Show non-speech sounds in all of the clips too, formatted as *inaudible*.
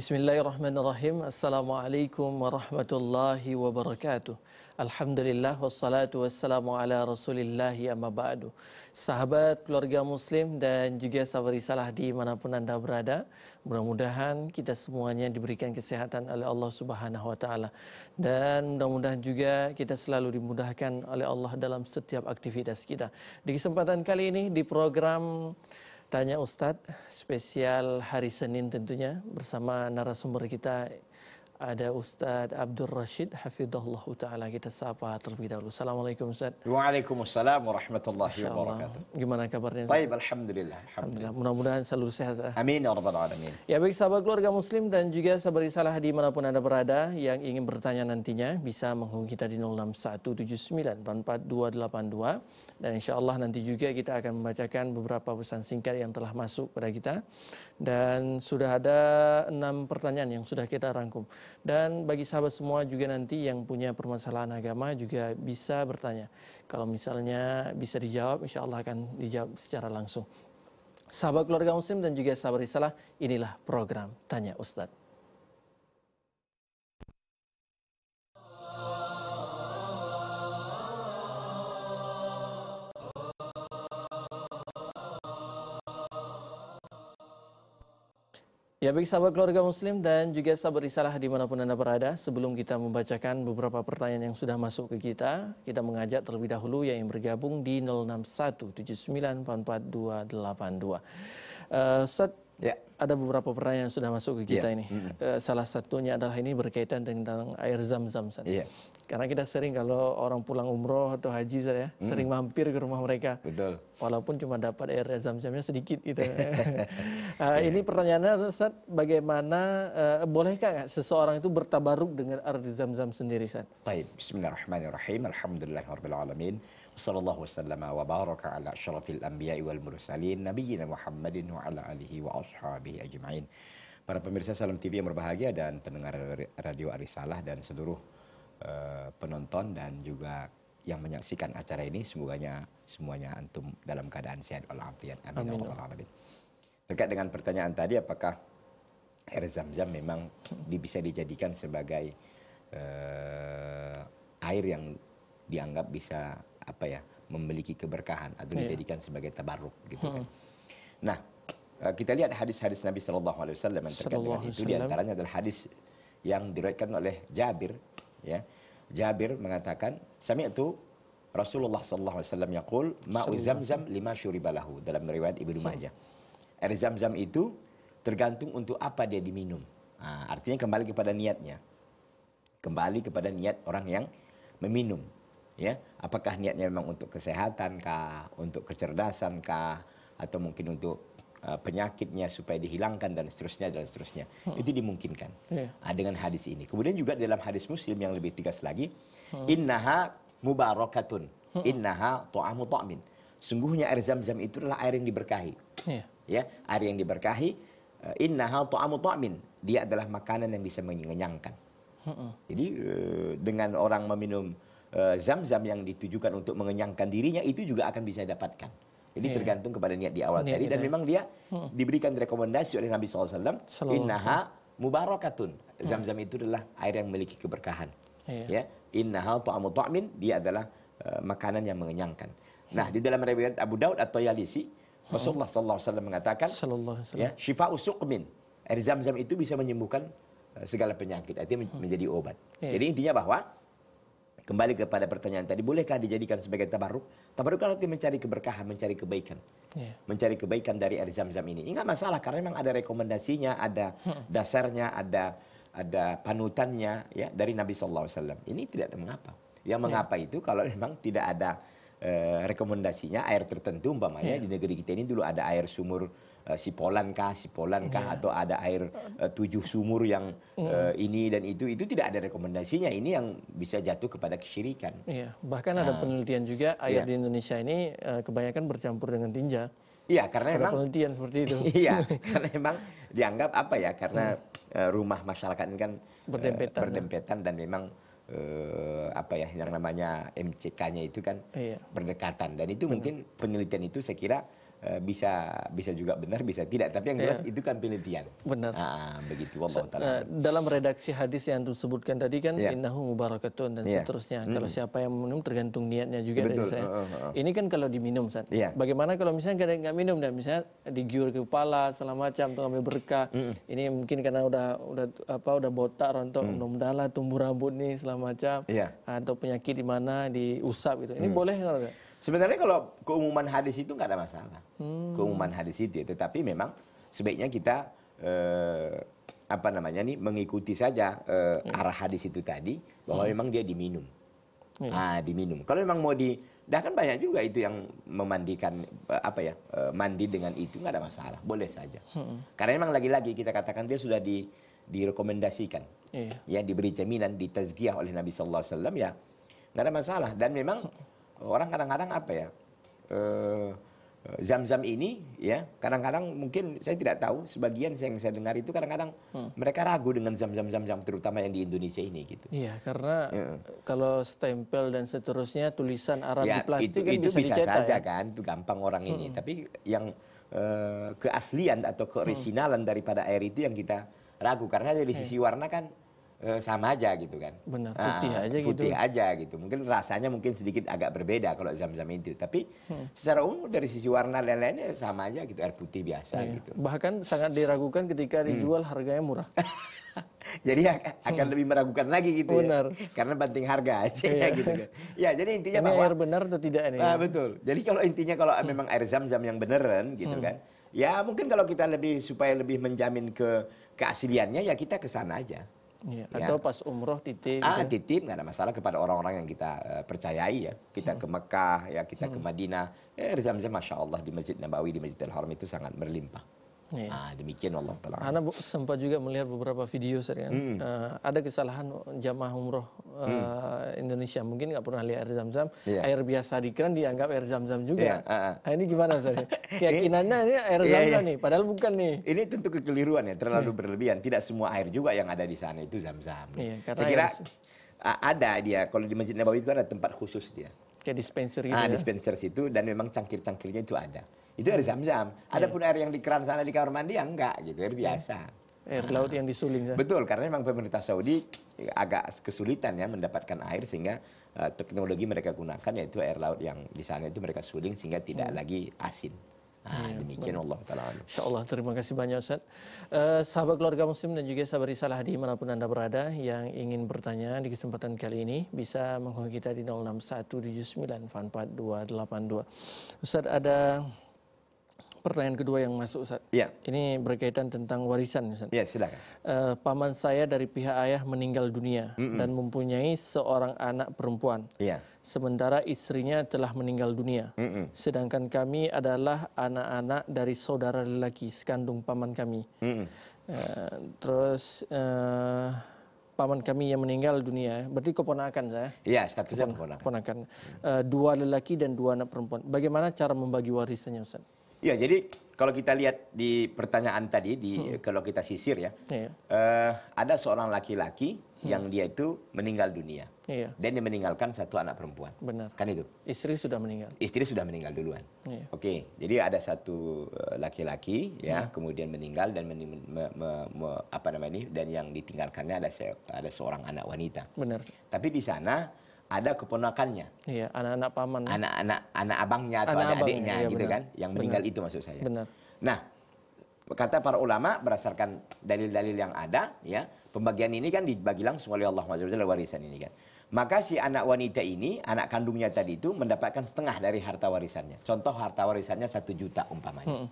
Bismillahirrahmanirrahim. Assalamualaikum warahmatullahi wabarakatuh. Alhamdulillah wassalatu wassalamu ala Rasulillah amma ba'du. Sahabat keluarga muslim dan juga sahabat risalah di manapun anda berada, mudah-mudahan kita semuanya diberikan kesehatan oleh Allah Subhanahu wa taala dan mudah-mudahan juga kita selalu dimudahkan oleh Allah dalam setiap aktivitas kita. Di kesempatan kali ini di program Tanya Ustadz, spesial hari Senin tentunya bersama narasumber kita ada Ustadz Abdul Rashid Hafidullah Ta'ala kita sapa terlebih dahulu. Assalamualaikum Ustadz. Waalaikumsalam warahmatullahi wabarakatuh. Gimana kabarnya Ustadz? Baik, Alhamdulillah. Alhamdulillah. Mudah-mudahan selalu sehat. Ustaz. Amin ya rabbal alamin. Ya baik sahabat keluarga muslim dan juga sahabat risalah di manapun Anda berada yang ingin bertanya nantinya bisa menghubungi kita di 0617944282 dan insya Allah nanti juga kita akan membacakan beberapa pesan singkat yang telah masuk pada kita. Dan sudah ada enam pertanyaan yang sudah kita rangkum. Dan bagi sahabat semua juga nanti yang punya permasalahan agama juga bisa bertanya. Kalau misalnya bisa dijawab, insya Allah akan dijawab secara langsung. Sahabat keluarga muslim dan juga sahabat risalah, inilah program Tanya Ustadz. Ya bagi sahabat keluarga muslim dan juga sahabat risalah dimanapun Anda berada Sebelum kita membacakan beberapa pertanyaan yang sudah masuk ke kita Kita mengajak terlebih dahulu ya yang bergabung di 0617944282 uh, Ya. Ada beberapa pertanyaan yang sudah masuk ke kita ya. ini. Mm -hmm. Salah satunya adalah ini berkaitan dengan air zam-zam. Ya. Karena kita sering kalau orang pulang umroh atau haji saya mm. sering mampir ke rumah mereka. Betul. Walaupun cuma dapat air zam-zamnya sedikit gitu. uh, *laughs* ya. Ini pertanyaannya Ustaz, bagaimana uh, bolehkah seseorang itu bertabaruk dengan air zam-zam sendiri Ustaz? Baik, bismillahirrahmanirrahim. alhamdulillahirrahmanirrahim. صلى الله وسلم وبارك على أشرف الأنبياء والمرسلين نبينا محمد وعلى آله وأصحابه أجمعين Para pemirsa Salam TV yang berbahagia dan pendengar Radio Arisalah dan seluruh uh, penonton dan juga yang menyaksikan acara ini semuanya semuanya antum dalam keadaan sehat walafiat. Amin. Ya Amin. Alamin. Terkait dengan pertanyaan tadi apakah air zam-zam memang bisa dijadikan sebagai uh, air yang dianggap bisa apa ya memiliki keberkahan atau iya. dijadikan sebagai tabarruk gitu kan. Nah, eh, kita lihat hadis-hadis Nabi Shallallahu Alaihi Wasallam yang terkait dengan itu antaranya adalah hadis yang diriwayatkan oleh Jabir ya Jabir mengatakan sami itu Rasulullah Shallallahu Alaihi Wasallam yaqul ma'u zamzam lima syuribalahu dalam riwayat Ibnu iya. Majah hmm. air zamzam itu tergantung untuk apa dia diminum nah, artinya kembali kepada niatnya kembali kepada niat orang yang meminum ya apakah niatnya memang untuk kesehatan kah untuk kecerdasan kah atau mungkin untuk uh, penyakitnya supaya dihilangkan dan seterusnya dan seterusnya hmm. itu dimungkinkan yeah. Iya. nah, dengan hadis ini kemudian juga dalam hadis muslim yang lebih tegas lagi hmm. innaha mubarakatun hmm. innaha tu'amu ta'min sungguhnya air zam-zam itu adalah air yang diberkahi yeah. ya air yang diberkahi eh, innaha tu'amu ta'min dia adalah makanan yang bisa mengenyangkan. Hmm. Jadi eh, dengan orang meminum Eh, zam-zam yang ditujukan untuk mengenyangkan dirinya itu juga akan bisa dapatkan. Jadi yeah. tergantung kepada niat di awal niat tadi dan memang dia hmm. diberikan rekomendasi oleh Nabi SAW. Innaha mubarakatun. Hmm. Zam-zam itu adalah air yang memiliki keberkahan. Yeah. Ya. Innaha tu'amu tu'min. Dia adalah uh, makanan yang mengenyangkan. Nah, hmm. di dalam riwayat Abu Daud atau Yalisi, hmm. Rasulullah SAW mengatakan, Sallallahu ya, Shifa usuqmin. Air zam-zam itu bisa menyembuhkan eh, segala penyakit. Artinya menjadi obat. Yeah. Jadi intinya bahwa kembali kepada pertanyaan tadi, bolehkah dijadikan sebagai tabaruk tabaruk kalau mencari keberkahan, mencari kebaikan. Yeah. Mencari kebaikan dari air zam-zam ini. Enggak masalah, karena memang ada rekomendasinya, ada hmm. dasarnya, ada ada panutannya ya dari Nabi saw Ini tidak ada mengapa. Yang iya. mengapa yeah. itu kalau memang tidak ada e, rekomendasinya air tertentu umpamanya yeah. di negeri kita ini dulu ada air sumur Eh, si kah, si kah, yeah. atau ada air uh, tujuh sumur yang yeah. Iya. uh, ini dan itu, itu tidak ada rekomendasinya. Ini yang bisa jatuh kepada kesyirikan. Yeah. Bahkan nah. ada penelitian juga air yeah. di Indonesia ini uh, kebanyakan bercampur dengan tinja. Iya, karena memang penelitian seperti itu. *laughs* Iya, karena memang dianggap apa ya? Karena uh, rumah masyarakat ini kan berdempetan, uh, berdempetan ya. dan memang uh, apa ya yang namanya MCK-nya itu kan iya. berdekatan dan itu Benar. mungkin penelitian itu saya kira Eh, bisa bisa juga benar bisa tidak tapi yang jelas ya. itu kan penelitian benar nah, begitu Allah uh, eh, dalam redaksi hadis yang disebutkan tadi kan ya. innahu mubarakatun dan ya. seterusnya hmm. kalau siapa yang minum tergantung niatnya juga Betul. dari saya uh, uh, uh. ini kan kalau diminum San. Ya. bagaimana kalau misalnya kadang nggak minum dan misalnya digiur ke kepala segala macam atau ngambil berkah hmm. ini mungkin karena udah udah apa udah botak rontok hmm. mudah lah tumbuh rambut nih segala macam ya. atau penyakit di mana diusap gitu ini hmm. boleh nggak Sebenarnya kalau keumuman hadis itu nggak ada masalah. Hmm. Keumuman hadis itu, ya. tetapi memang sebaiknya kita eh, apa namanya nih mengikuti saja eh, hmm. arah hadis itu tadi bahwa hmm. memang dia diminum. Hmm. Ah, diminum. Kalau memang mau di Dah kan banyak juga itu yang memandikan eh, apa ya eh, mandi dengan itu nggak ada masalah, boleh saja. Hmm. Karena memang lagi-lagi kita katakan dia sudah di direkomendasikan, iya. ya diberi jaminan ditazkiyah oleh Nabi Sallallahu Alaihi Wasallam ya nggak ada masalah dan memang hmm orang kadang-kadang apa ya eh, eh, zam-zam ini ya kadang-kadang mungkin saya tidak tahu sebagian yang saya dengar itu kadang-kadang hmm. mereka ragu dengan zam-zam zam-zam terutama yang di Indonesia ini gitu. Iya karena ya. kalau stempel dan seterusnya tulisan Arab ya, di plastik itu, kan itu bisa, bisa dicetak, saja ya? kan itu gampang orang hmm. ini tapi yang uh, keaslian atau keresinalan hmm. daripada air itu yang kita ragu karena dari iya. sisi warna kan Eh, sama aja gitu kan. Benar, ah, putih aja putih gitu. Putih aja gitu. Mungkin rasanya mungkin sedikit agak berbeda kalau zam-zam itu. Tapi hmm. secara umum dari sisi warna dan lainnya sama aja gitu, air putih biasa iya. gitu. Bahkan sangat diragukan ketika hmm. dijual hmm. harganya murah. *laughs* jadi akan hmm. lebih meragukan lagi gitu ya. benar. ya. Karena banting harga aja iya. *laughs* gitu kan. Ya, jadi intinya ini bahwa air benar atau tidak ini. Nah, betul. Jadi kalau intinya kalau hmm. memang air zam-zam yang beneran gitu hmm. kan. Ya, mungkin kalau kita lebih supaya lebih menjamin ke keasliannya ya kita ke sana aja. Ya, ya. Atau pas umroh titip. Ah, gitu. titip nggak ada masalah kepada orang-orang yang kita uh, percayai ya. Kita hmm. ke Mekah, ya kita hmm. ke Madinah. Eh, Rizam Masya Allah di Masjid Nabawi, di Masjid Al Haram itu sangat berlimpah. Ya. Nah, demikian Allah taala. Karena sempat juga melihat beberapa video sering kan? Hmm. Uh, ada kesalahan jamaah umroh uh, hmm. Indonesia mungkin nggak pernah lihat air zam-zam. Yeah. Air biasa di keran dianggap air zam-zam juga. Yeah. Iya, uh ah. -huh. Nah, ini gimana saya *laughs* Keyakinannya ini air iya, zam-zam yeah, yeah. nih, padahal bukan nih. Ini tentu kekeliruan ya, terlalu yeah. berlebihan. Tidak semua air juga yang ada di sana itu zam-zam. Yeah, iya, Saya kira air... ada dia kalau di Masjid Nabawi itu ada tempat khusus dia kayak dispenser gitu ah, ya? dispenser situ dan memang cangkir-cangkirnya itu ada itu air zam-zam. Iya. Ada pun air yang di keran sana di kamar mandi ya enggak gitu, air biasa. Air laut yang disuling. Ya? Betul, karena memang pemerintah Saudi agak kesulitan ya mendapatkan air sehingga uh, teknologi mereka gunakan yaitu air laut yang di sana itu mereka suling sehingga tidak hmm. lagi asin. Ah, iya, demikian Allah Ta'ala. Insya Allah, terima kasih banyak Ustaz. Eh, sahabat keluarga muslim dan juga sahabat risalah di manapun Anda berada yang ingin bertanya di kesempatan kali ini bisa menghubungi kita di 0617944282. Ustaz ada pertanyaan kedua yang masuk Ustaz. Ya. Ini berkaitan tentang warisan Ustaz. Ya, silakan. Uh, paman saya dari pihak ayah meninggal dunia mm -mm. dan mempunyai seorang anak perempuan. Ya. Sementara istrinya telah meninggal dunia. Mm -mm. Sedangkan kami adalah anak-anak dari saudara lelaki sekandung paman kami. Mm -mm. Uh, terus uh, paman kami yang meninggal dunia, berarti keponakan saya. Iya, statusnya keponakan. keponakan. Uh, dua lelaki dan dua anak perempuan. Bagaimana cara membagi warisannya, Ustaz? Ya, jadi kalau kita lihat di pertanyaan tadi di hmm. kalau kita sisir ya, yeah. Iya. uh, ada seorang laki-laki hmm. yang dia itu meninggal dunia yeah. dan dia meninggalkan satu anak perempuan. Benar. Kan itu? Istri sudah meninggal. Istri sudah meninggal duluan. Yeah. Oke, okay. jadi ada satu eh, laki-laki ya hmm. kemudian meninggal dan meni me, me, me, apa namanya ini dan yang ditinggalkannya ada se ada seorang anak wanita. Benar. Tapi di sana ada keponakannya. Iya, anak-anak paman. Anak-anak anak abangnya atau anak, anak adiknya iya, gitu benar. kan yang meninggal itu maksud saya. Benar. Nah, kata para ulama berdasarkan dalil-dalil yang ada ya, pembagian ini kan dibagi langsung oleh Allah Subhanahu warisan ini kan. Maka si anak wanita ini, anak kandungnya tadi itu mendapatkan setengah dari harta warisannya. Contoh harta warisannya satu juta umpamanya. Hmm.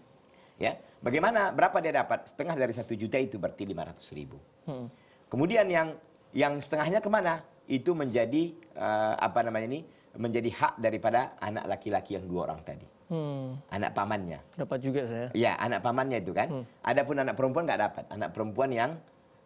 Ya, bagaimana berapa dia dapat? Setengah dari satu juta itu berarti lima ratus ribu. Hmm. Kemudian yang yang setengahnya kemana? itu menjadi uh, apa namanya ini menjadi hak daripada anak laki-laki yang dua orang tadi. Hmm. Anak pamannya. Dapat juga saya. ya anak pamannya itu kan. Hmm. Adapun anak perempuan nggak dapat. Anak perempuan yang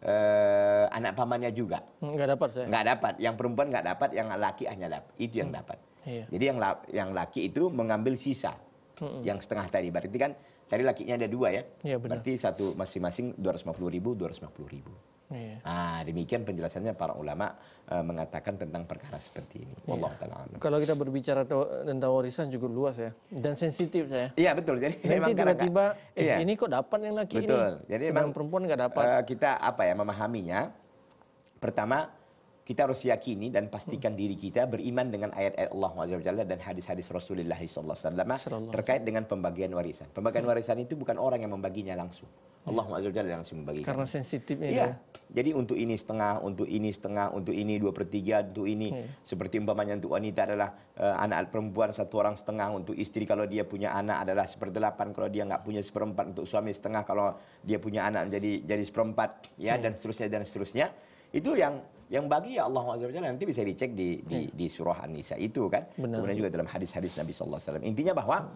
uh, anak pamannya juga. Nggak dapat saya. Nggak dapat. Yang perempuan nggak dapat, yang laki hanya dapat. Itu yang hmm. dapat. Iya. Jadi yang yang laki itu mengambil sisa. Hmm. Yang setengah tadi. Berarti kan tadi lakinya ada dua ya. Iya, Berarti satu masing-masing dua 250 ribu, dua 250 ribu. Iya. Nah, demikian penjelasannya para ulama e, mengatakan tentang perkara seperti ini. Allah iya. Kalau kita berbicara tentang warisan juga luas ya dan sensitif saya. Iya, betul. Jadi nanti tiba-tiba eh, iya. ini kok dapat yang laki betul. ini. Jadi memang perempuan nggak dapat. Eh, kita apa ya memahaminya? Pertama kita harus yakini dan pastikan hmm. diri kita beriman dengan ayat-ayat Allah Azza dan hadis-hadis Rasulullah SAW terkait dengan pembagian warisan. Pembagian hmm. warisan itu bukan orang yang membaginya langsung. Iya. Allah Azza yang langsung membaginya. Karena sensitifnya. Iya. Jadi untuk ini setengah, untuk ini setengah, untuk ini dua per tiga, untuk ini. Hmm. Seperti umpamanya untuk wanita adalah uh, anak perempuan satu orang setengah, untuk istri kalau dia punya anak adalah seperdelapan, kalau dia nggak punya seperempat, untuk suami setengah, kalau dia punya anak menjadi jadi seperempat, ya hmm. dan seterusnya dan seterusnya. Itu yang yang bagi ya Allah SWT nanti bisa dicek di, di, hmm. di surah An-Nisa itu kan. Benar. Kemudian juga dalam hadis-hadis Nabi SAW. Intinya bahwa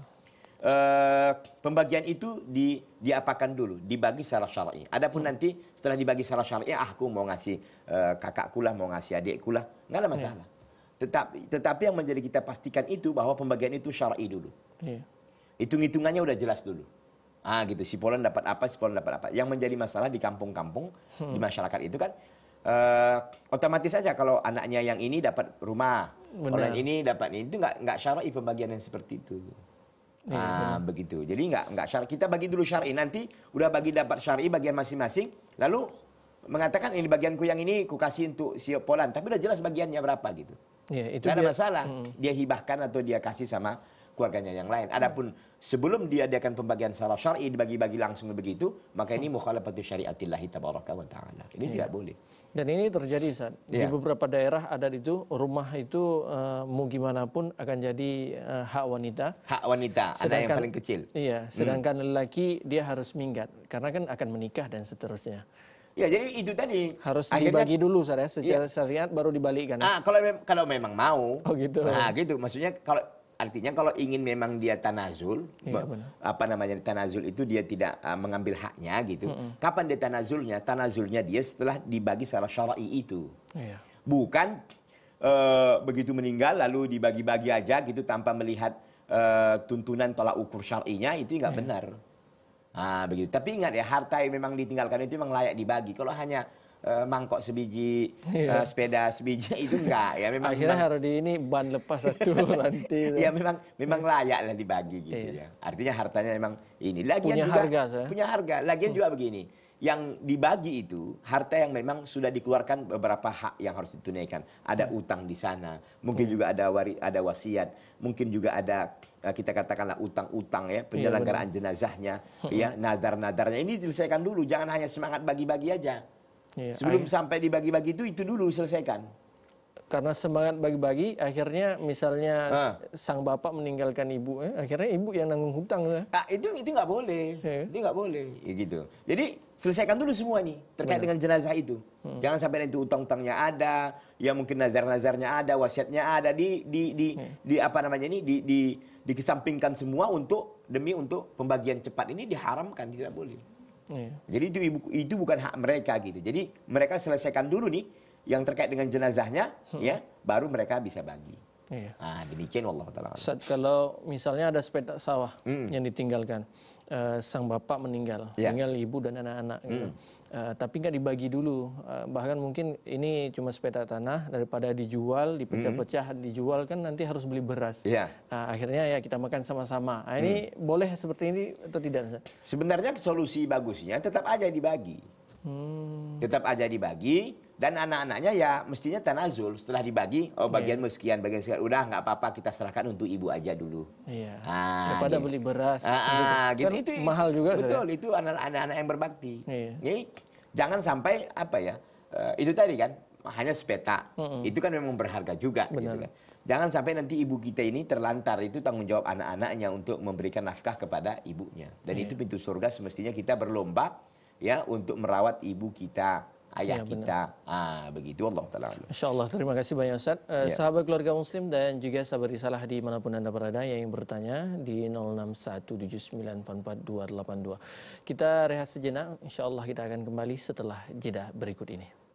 uh, pembagian itu di, diapakan dulu, dibagi secara syar'i. Adapun hmm. nanti setelah dibagi secara syar'i, ah aku mau ngasih uh, kakakku lah, mau ngasih adikku lah, nggak ada hmm. masalah. Yeah. Tetap, tetapi yang menjadi kita pastikan itu bahwa pembagian itu syar'i dulu. Iya. Hitung-hitungannya udah jelas dulu. Ah gitu, si Polan dapat apa, si Polan dapat apa. Yang menjadi masalah di kampung-kampung, hmm. di masyarakat itu kan, uh, otomatis saja kalau anaknya yang ini dapat rumah, benar. orang ini dapat ini itu nggak nggak syar'i pembagian yang seperti itu. Ya, nah, begitu. Jadi nggak nggak syar'i. Kita bagi dulu syar'i. Nanti udah bagi dapat syar'i bagian masing-masing, lalu mengatakan ini bagianku yang ini ku kasih untuk si Polan, tapi udah jelas bagiannya berapa gitu. Ya, itu Tidak ada masalah. Hmm. Dia hibahkan atau dia kasih sama keluarganya yang lain. Hmm. Adapun sebelum dia diadakan pembagian secara syar'i dibagi-bagi langsung begitu, maka ini hmm. mukhalafatu syariatillah tabaraka wa taala. Ini ya. tidak boleh. Dan ini terjadi Ustaz. Ya. Di iya. beberapa daerah ada itu rumah itu uh, mau gimana pun akan jadi uh, hak wanita. Hak wanita, sedangkan, yang paling kecil. Iya, hmm. sedangkan hmm. lelaki dia harus minggat karena kan akan menikah dan seterusnya. Ya jadi itu tadi harus akhirnya, dibagi dulu saya iya. secara ya. syariat baru dibalikkan. Ya. Ah kalau kalau memang mau. Oh gitu. Nah gitu maksudnya kalau artinya kalau ingin memang dia tanazul, iya, apa namanya tanazul itu dia tidak uh, mengambil haknya gitu. Mm -mm. Kapan dia tanazulnya? Tanazulnya dia setelah dibagi secara syar'i itu. Iya. Bukan uh, begitu meninggal lalu dibagi-bagi aja gitu tanpa melihat uh, tuntunan tolak ukur syar'inya itu nggak iya. benar. Nah, begitu. Tapi ingat ya harta yang memang ditinggalkan itu memang layak dibagi. Kalau hanya Eh, mangkok sebiji, yeah. Iya. uh, sepeda sebiji *laughs* itu enggak ya memang akhirnya memang, harus di ini ban lepas satu *laughs* nanti. Iya memang memang iya. layak layaklah dibagi gitu yeah. ya. Artinya hartanya memang ini. lagi punya juga harga, saya. punya harga. Lagian hmm. juga begini yang dibagi itu harta yang memang sudah dikeluarkan beberapa hak yang harus ditunaikan. Ada hmm. utang di sana, mungkin hmm. juga ada wari, ada wasiat, mungkin juga ada eh, kita katakanlah utang-utang ya, penyelenggaraan iya, jenazahnya, hmm. ya, nadar-nadarnya. Ini diselesaikan dulu, jangan hanya semangat bagi-bagi aja. Iya, Sebelum akhir. sampai dibagi-bagi itu itu dulu selesaikan. Karena semangat bagi-bagi, akhirnya misalnya ha. Ah. sang bapak meninggalkan ibu, eh, akhirnya ibu yang nanggung hutang. Eh. itu itu nggak boleh, yeah. itu nggak boleh, ya gitu. Jadi selesaikan dulu semua nih terkait Benar. Iya. dengan jenazah itu. Hmm. Jangan sampai nanti utang-utangnya ada, ya mungkin nazar-nazarnya ada, wasiatnya ada di di di, iya. di apa namanya ini di di dikesampingkan semua untuk demi untuk pembagian cepat ini diharamkan tidak boleh. Yeah. Jadi itu itu bukan hak mereka gitu. Jadi mereka selesaikan dulu nih yang terkait dengan jenazahnya hmm. ya, baru mereka bisa bagi. Iya. Nah, demikian Allah taala. kalau misalnya ada sepeda sawah hmm. yang ditinggalkan, uh, sang bapak meninggal, yeah. Ya. tinggal ibu dan anak-anak gitu. Hmm. Uh, tapi nggak dibagi dulu. Uh, bahkan mungkin ini cuma sepeda tanah daripada dijual, dipecah-pecah, hmm. dijual kan nanti harus beli beras. Yeah. Iya. Uh, akhirnya ya kita makan sama-sama. Nah, ini hmm. boleh seperti ini atau tidak? Sebenarnya solusi bagusnya tetap aja dibagi. Hmm. Tetap aja dibagi dan anak-anaknya ya mestinya tanazul setelah dibagi oh bagian yeah. meskian bagian sekian udah nggak apa-apa kita serahkan untuk ibu aja dulu iya yeah. ah, daripada gitu. beli beras ah, ah, gitu. Kan itu mahal juga betul ya? itu anak-anak yang berbakti yeah. jadi jangan sampai apa ya uh, itu tadi kan hanya sepeta mm -hmm. itu kan memang berharga juga gitu Benar. gitu kan Jangan sampai nanti ibu kita ini terlantar itu tanggung jawab anak-anaknya untuk memberikan nafkah kepada ibunya. Dan yeah. itu pintu surga semestinya kita berlomba ya untuk merawat ibu kita ayah ya, kita. Ha, ah, begitu Allah taala. Insyaallah terima kasih banyak Ustaz. Uh, ya. Sahabat keluarga muslim dan juga sahabat risalah di manapun Anda berada yang ingin bertanya di 0617944282. Kita rehat sejenak insyaallah kita akan kembali setelah jeda berikut ini.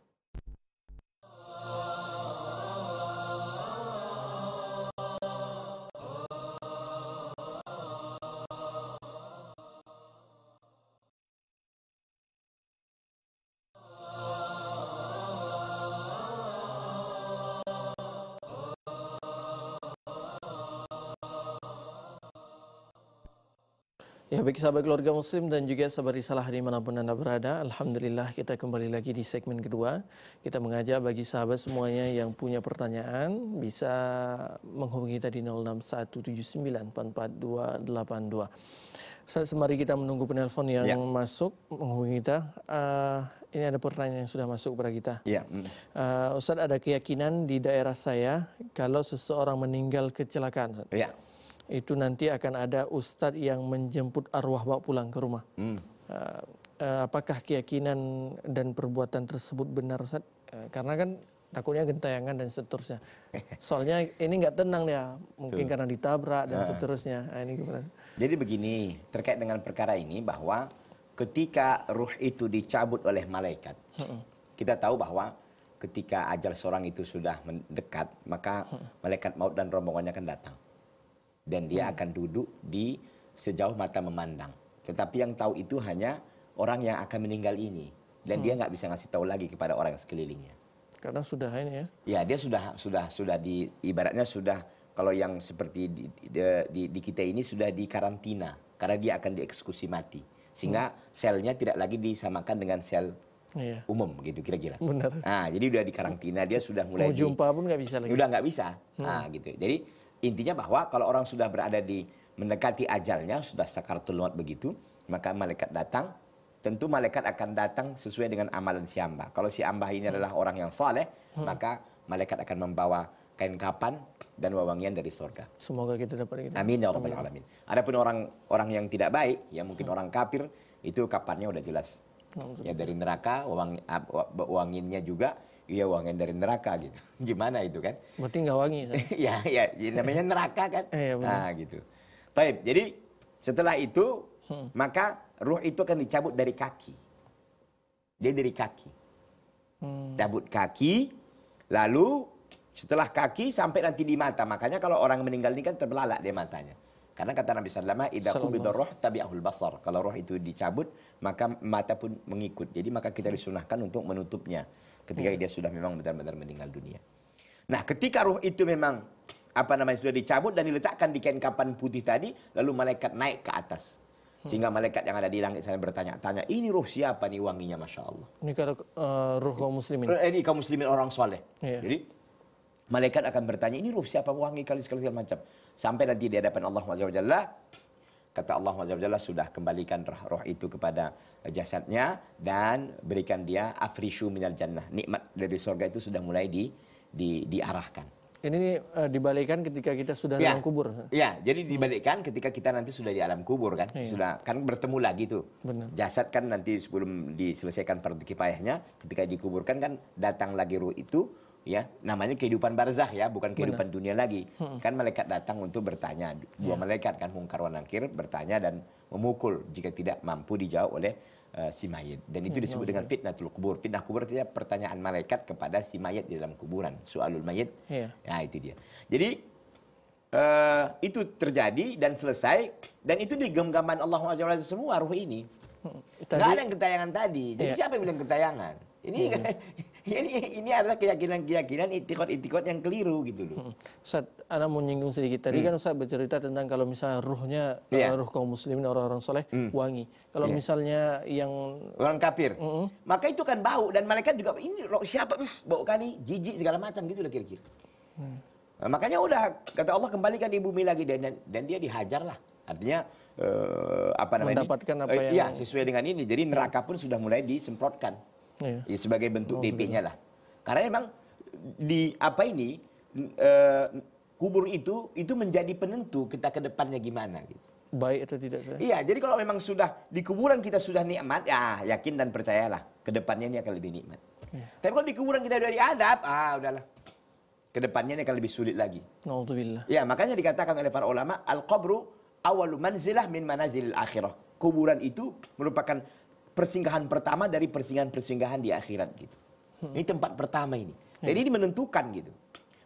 Ya bagi sahabat keluarga muslim dan juga sahabat risalah manapun anda berada Alhamdulillah kita kembali lagi di segmen kedua Kita mengajak bagi sahabat semuanya yang punya pertanyaan Bisa menghubungi kita di 0617944282 Saat semari kita menunggu penelpon yang ya. masuk menghubungi kita uh, Ini ada pertanyaan yang sudah masuk kepada kita ya. uh, Ustaz ada keyakinan di daerah saya Kalau seseorang meninggal kecelakaan Ya itu nanti akan ada ustadz yang menjemput arwah bawa pulang ke rumah. Hmm. Uh, apakah keyakinan dan perbuatan tersebut benar Ustaz? Uh, eh, karena kan takutnya gentayangan dan seterusnya. *laughs* Soalnya ini nggak tenang ya, mungkin Tuh. karena ditabrak dan uh. seterusnya. Nah, ini gimana? Jadi begini, terkait dengan perkara ini bahwa ketika ruh itu dicabut oleh malaikat, -uh. kita tahu bahwa ketika ajal seorang itu sudah mendekat, maka malaikat maut dan rombongannya akan datang dan dia hmm. akan duduk di sejauh mata memandang. Tetapi yang tahu itu hanya orang yang akan meninggal ini dan hmm. dia nggak bisa ngasih tahu lagi kepada orang sekelilingnya. Karena sudah ini ya. Ya, dia sudah sudah sudah di ibaratnya sudah kalau yang seperti di, di, di, di kita ini sudah di karantina karena dia akan dieksekusi mati. Sehingga hmm. selnya tidak lagi disamakan dengan sel iya. umum gitu kira-kira. Benar. Nah, jadi udah di karantina dia sudah mulai Mau jumpa di, pun nggak bisa lagi. Udah nggak bisa. Hmm. Nah, gitu. Jadi Intinya bahwa kalau orang sudah berada di mendekati ajalnya, sudah sakaratul maut begitu, maka malaikat datang. Tentu malaikat akan datang sesuai dengan amalan si amba Kalau si amba ini hmm. adalah orang yang saleh, hmm. maka malaikat akan membawa kain kapan dan wewangian dari surga. Semoga kita dapat ini Amin ya rabbal alamin. Adapun orang orang yang tidak baik, ya mungkin hmm. orang kafir, itu kapannya udah jelas. Ya dari neraka, wewang, juga iya wangi dari neraka gitu. *laughs* Gimana itu kan? Berarti nggak wangi. Iya, *laughs* iya, ya, namanya neraka kan. *laughs* Iya, nah, gitu. Taib, jadi setelah itu hmm. maka ruh itu akan dicabut dari kaki. Dia dari kaki. Hmm. Cabut kaki, lalu setelah kaki sampai nanti di mata. Makanya kalau orang meninggal ini kan terbelalak dia matanya. Karena kata Nabi Sallallahu Alaihi Wasallam, roh ahul basar. Kalau roh itu dicabut, maka mata pun mengikut. Jadi maka kita disunahkan untuk menutupnya ketika hmm. dia sudah memang benar-benar meninggal dunia. Nah, ketika ruh itu memang apa namanya sudah dicabut dan diletakkan di kain kapan putih tadi, lalu malaikat naik ke atas. Hmm. Sehingga malaikat yang ada di langit sana bertanya-tanya, ini ruh siapa nih wanginya Masya Allah. Ini kalau uh, eh, ruh kaum muslimin. Eh, ini kaum muslimin orang soleh. Yeah. Jadi malaikat akan bertanya, ini ruh siapa wangi kali sekali macam. Sampai nanti di hadapan Allah Subhanahu kata Allah Jalla sudah kembalikan roh, roh itu kepada jasadnya dan berikan dia afrishu minal jannah. Nikmat dari surga itu sudah mulai di, di diarahkan. Ini uh, eh, dibalikkan ketika kita sudah ya. dalam kubur. Ya, jadi dibalikan hmm. ketika kita nanti sudah di alam kubur kan, ya. sudah kan bertemu lagi tuh. Benar. Jasad kan nanti sebelum diselesaikan perut kipayahnya, ketika dikuburkan kan datang lagi ruh itu ya namanya kehidupan barzah ya bukan kehidupan Benar. dunia lagi hmm. kan malaikat datang untuk bertanya dua yeah. malaikat kan mungkar wa bertanya dan memukul jika tidak mampu dijawab oleh uh, si mayit dan itu ya, disebut yeah. dengan fitnah kubur fitnah kubur itu pertanyaan malaikat kepada si mayit di dalam kuburan soalul mayit yeah. nah itu dia jadi uh, itu terjadi dan selesai dan itu di genggaman Allah SWT semua ruh ini hmm. tadi, ada yang ketayangan tadi jadi yeah. siapa yang bilang ketayangan ini yeah. *laughs* *laughs* Ini ini adalah keyakinan-keyakinan itikot-itikot yang keliru gitu loh. Hmm. Ustaz, Anda mau menyinggung sedikit tadi hmm. kan Ustaz bercerita tentang kalau misalnya ruhnya yeah. Iya. ruh kaum muslimin orang-orang soleh hmm. wangi. Kalau yeah. misalnya yang orang kafir, mm -hmm. maka itu kan bau dan malaikat juga ini siapa bau kali jijik segala macam gitu lah kira-kira. Hmm. Nah, makanya udah kata Allah kembalikan di bumi lagi dan dan, dan dia dihajar lah. Artinya uh, apa namanya? Mendapatkan apa eh, yang uh, Iya, sesuai dengan ini. Jadi neraka pun sudah mulai disemprotkan. Iya. ya, sebagai bentuk oh, DP-nya lah. Karena memang di apa ini uh, kubur itu itu menjadi penentu kita ke depannya gimana gitu. Baik atau tidak saya? Iya, jadi kalau memang sudah di kuburan kita sudah nikmat, ya yakin dan percayalah ke depannya ini akan lebih nikmat. Iya. Tapi kalau di kuburan kita sudah diadab, ah udahlah. ke depannya ini akan lebih sulit lagi. Naudzubillah. Ya, makanya dikatakan oleh para ulama, al-qabru awalu manzilah min manazil akhirah. Kuburan itu merupakan persinggahan pertama dari persinggahan-persinggahan di akhirat gitu. Hmm. Ini tempat pertama ini. Hmm. Jadi ini menentukan gitu.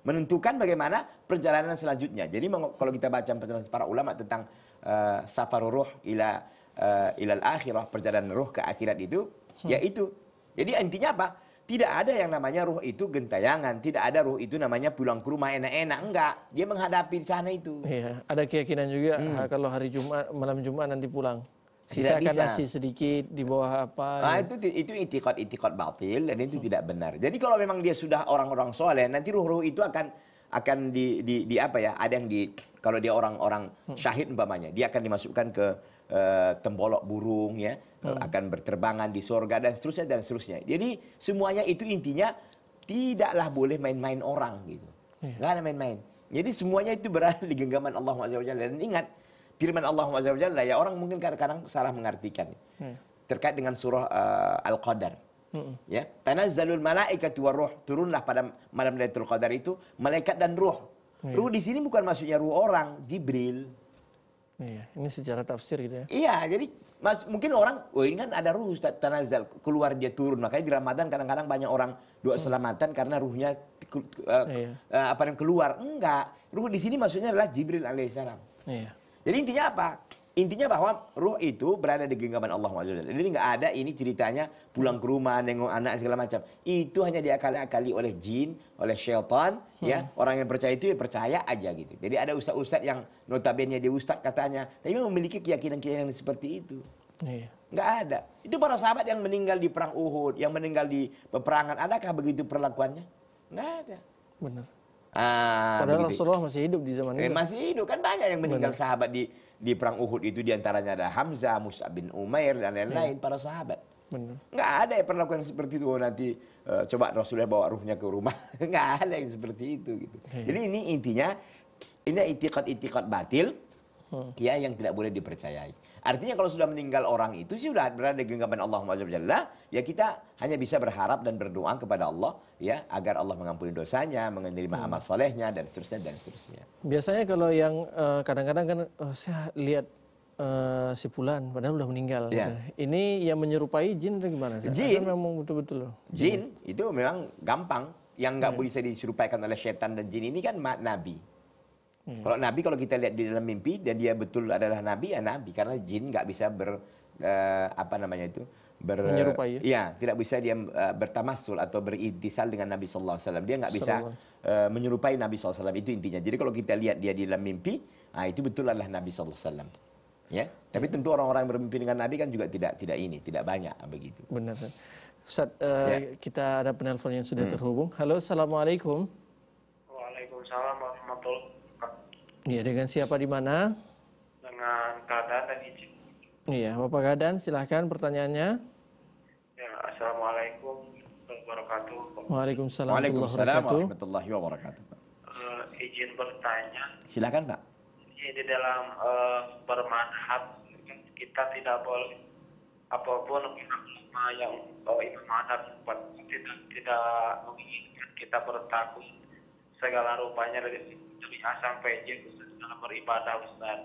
Menentukan bagaimana perjalanan selanjutnya. Jadi kalau kita baca penjelasan para ulama tentang uh, eh, safaruruh ila uh, ilal akhirah, perjalanan ruh ke akhirat itu, hmm. yaitu. Jadi intinya apa? Tidak ada yang namanya ruh itu gentayangan, tidak ada ruh itu namanya pulang ke rumah enak-enak, enggak. Dia menghadapi di sana itu. Iya, ada keyakinan juga hmm. Ah, kalau hari Jumat, malam Jumat nanti pulang sisakan nasi sedikit di bawah apa nah, ya. itu itu itikot itikot batil dan itu hmm. tidak benar jadi kalau memang dia sudah orang-orang soleh nanti ruh-ruh itu akan akan di, di, di apa ya ada yang di kalau dia orang-orang hmm. syahid umpamanya dia akan dimasukkan ke uh, tembolok burung ya hmm. akan berterbangan di surga dan seterusnya dan seterusnya jadi semuanya itu intinya tidaklah boleh main-main orang gitu iya. nggak yeah. ada main-main jadi semuanya itu berada di genggaman Allah SWT dan ingat firman Allah Jalla ya orang mungkin kadang-kadang salah mengartikan hmm. terkait dengan surah uh, Al-Qadar. Hmm. Ya, tanazzalul malaikatu waruh, turunlah pada malam Lailatul Qadar itu malaikat dan ruh. Hmm. Ruh di sini bukan maksudnya ruh orang, Jibril. Iya, ini secara tafsir gitu ya. Iya, jadi mas, mungkin orang, oh ini kan ada ruh Ustaz Tanazal, keluar dia turun. Makanya di Ramadan kadang-kadang banyak orang doa hmm. selamatan karena ruhnya uh, iya. uh, apa yang keluar. Enggak, ruh di sini maksudnya adalah Jibril alaihissalam. Iya. Jadi intinya apa? Intinya bahwa ruh itu berada di genggaman Allah SWT. Jadi nggak ada ini ceritanya pulang ke rumah, nengok anak segala macam. Itu hanya diakali-akali oleh jin, oleh syaitan. Hmm. Ya, orang yang percaya itu ya percaya aja gitu. Jadi ada ustad-ustad yang notabene dia ustad katanya, tapi memiliki keyakinan-keyakinan seperti itu. Nggak iya. Nggak ada. Itu para sahabat yang meninggal di perang Uhud, yang meninggal di peperangan, adakah begitu perlakuannya? Nggak ada. Benar. Ah, Padahal Rasulullah masih hidup di zaman eh, Masih hidup kan banyak yang meninggal Benar. sahabat di di perang Uhud itu diantaranya ada Hamzah, Musa bin Umair dan lain-lain ya. para sahabat. Benar. Nggak ada yang perlakuan seperti itu oh, nanti uh, coba Rasulullah bawa ruhnya ke rumah. *laughs* Nggak ada yang seperti itu gitu. Ya. Jadi ini intinya ini itikad-itikad batil hmm. ya yang tidak boleh dipercayai. Artinya kalau sudah meninggal orang itu sih sudah berada di genggaman Allah Jalla, ya kita hanya bisa berharap dan berdoa kepada Allah ya agar Allah mengampuni dosanya, menerima amal hmm. solehnya dan seterusnya dan seterusnya. Biasanya kalau yang eh, kadang-kadang kan oh, saya lihat uh, si Pulan padahal udah meninggal. Ya. Gitu. Ini yang menyerupai jin atau gimana? Jin memang betul-betul. Jin, itu memang gampang. Yang nggak yeah. Ya. bisa diserupaikan oleh setan dan jin ini kan nabi. Hmm. Kalau nabi kalau kita lihat di dalam mimpi dan dia betul adalah nabi ya nabi karena jin nggak bisa ber uh, apa namanya itu ber menyerupai ya, ya tidak bisa dia uh, eh, bertamasul atau berintisal dengan Nabi sallallahu alaihi wasallam. Dia nggak bisa uh, menyerupai Nabi sallallahu alaihi wasallam itu intinya. Jadi kalau kita lihat dia di dalam mimpi, nah, itu betul adalah Nabi sallallahu alaihi wasallam. Ya. Tapi tentu orang-orang yang bermimpi dengan Nabi kan juga tidak tidak ini, tidak banyak begitu. Benar. Ustaz, uh, ya. kita ada penelpon yang sudah hmm. terhubung. Halo, Assalamualaikum. Waalaikumsalam warahmatullahi Iya, dengan siapa di mana? Dengan keadaan dan izin. Iya, Bapak Kadan, silahkan pertanyaannya. Ya, Assalamualaikum warahmatullahi wabarakatuh. Waalaikumsalam, warahmatullahi wabarakatuh. Uh, izin bertanya. Silahkan Pak. Ya, di dalam uh, eh, bermanhat kita tidak boleh apapun ulama yang oh, eh, imam adat tidak tidak menginginkan kita bertakut segala rupanya dari dari A sampai Z dalam beribadah Ustaz.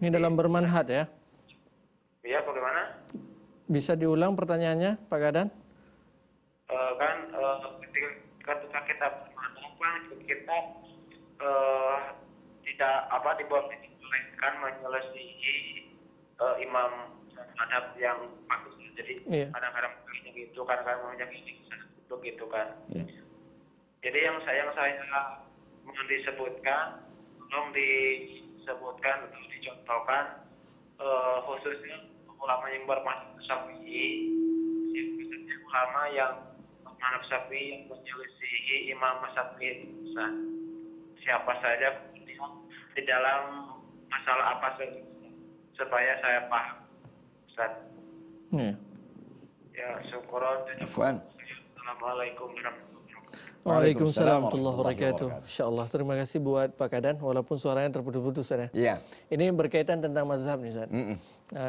Ini dalam bermanhat ya? Iya, bagaimana? Bisa diulang pertanyaannya, Pak Gadan? Uh, kan uh, ketika, kita bermanhat kita uh, tidak apa dibolehkan menyelesaikan uh, imam adab yang bagus jadi iya. kadang-kadang yeah. gitu kadang-kadang kadang ini gitu kan yeah. Jadi yang saya yang saya mau disebutkan, belum disebutkan atau dicontohkan eh, khususnya ulama yang bermanfaat sapi, khususnya ulama yang bermanfaat sapi yang menyelisih Imam Syafi'i. Siapa saja di dalam masalah apa saja supaya saya paham. Ustaz. Ya. Ya, syukuran. Assalamualaikum warahmatullahi Waalaikumsalam warahmatullahi wabarakatuh. Insyaallah Terima kasih buat Pak Kadan, walaupun suaranya terputus-putus. Ya. Iya. Ini berkaitan tentang mazhab nih, Ustaz. Mm -mm.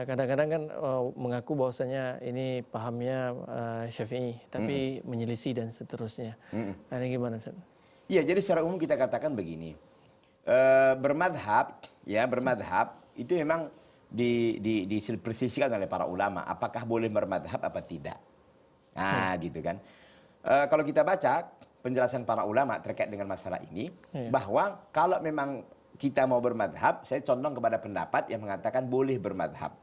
Kadang-kadang kan eh, mengaku bahwasanya ini pahamnya eh, syafi'i, tapi mm -mm. menyelisih dan seterusnya. Mm -mm. Ini gimana, Ustaz? Iya, jadi secara umum kita katakan begini. E, bermadhab, ya bermadhab, itu memang di, di, dipersisikan oleh para ulama apakah boleh bermadhab apa tidak nah hmm. gitu kan e, kalau kita baca penjelasan para ulama terkait dengan masalah ini iya. bahwa kalau memang kita mau bermadhab, saya condong kepada pendapat yang mengatakan boleh bermadhab,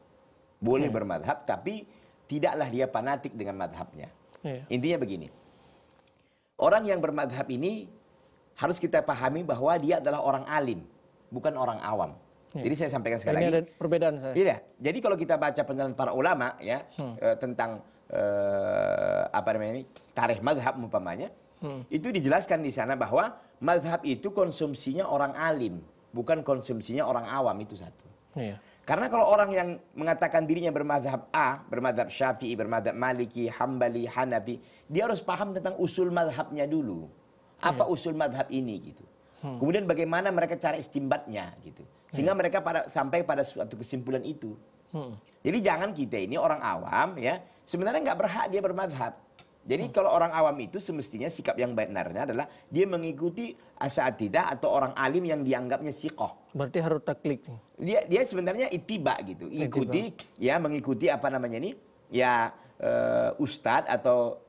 boleh iya. bermadhab, tapi tidaklah dia fanatik dengan madhabnya. Iya. Intinya begini, orang yang bermadhab ini harus kita pahami bahwa dia adalah orang alim, bukan orang awam. Iya. Jadi saya sampaikan sekali ini lagi. Ada perbedaan saya. Iya. Jadi kalau kita baca penjelasan para ulama ya hmm. Eh, tentang eh, apa namanya ini tarikh madhab umpamanya, Hmm. Itu dijelaskan di sana bahwa mazhab itu konsumsinya orang alim, bukan konsumsinya orang awam itu satu. Iya. Karena kalau orang yang mengatakan dirinya bermadhab A, bermadhab Syafi'i, bermadhab Maliki, Hambali, Hanafi, dia harus paham tentang usul madhabnya dulu. Apa iya. usul madhab ini gitu. Hmm. Kemudian bagaimana mereka cara istimbatnya gitu. Sehingga iya. mereka pada, sampai pada suatu kesimpulan itu. Hmm. Jadi jangan kita ini orang awam ya, sebenarnya nggak berhak dia bermadhab. Jadi hmm. kalau orang awam itu semestinya sikap yang benarnya adalah dia mengikuti tidak atau orang alim yang dianggapnya sikoh. Berarti harus taklik. Dia dia sebenarnya itiba gitu, ikuti itiba. ya mengikuti apa namanya ini ya uh, eh, ustadz atau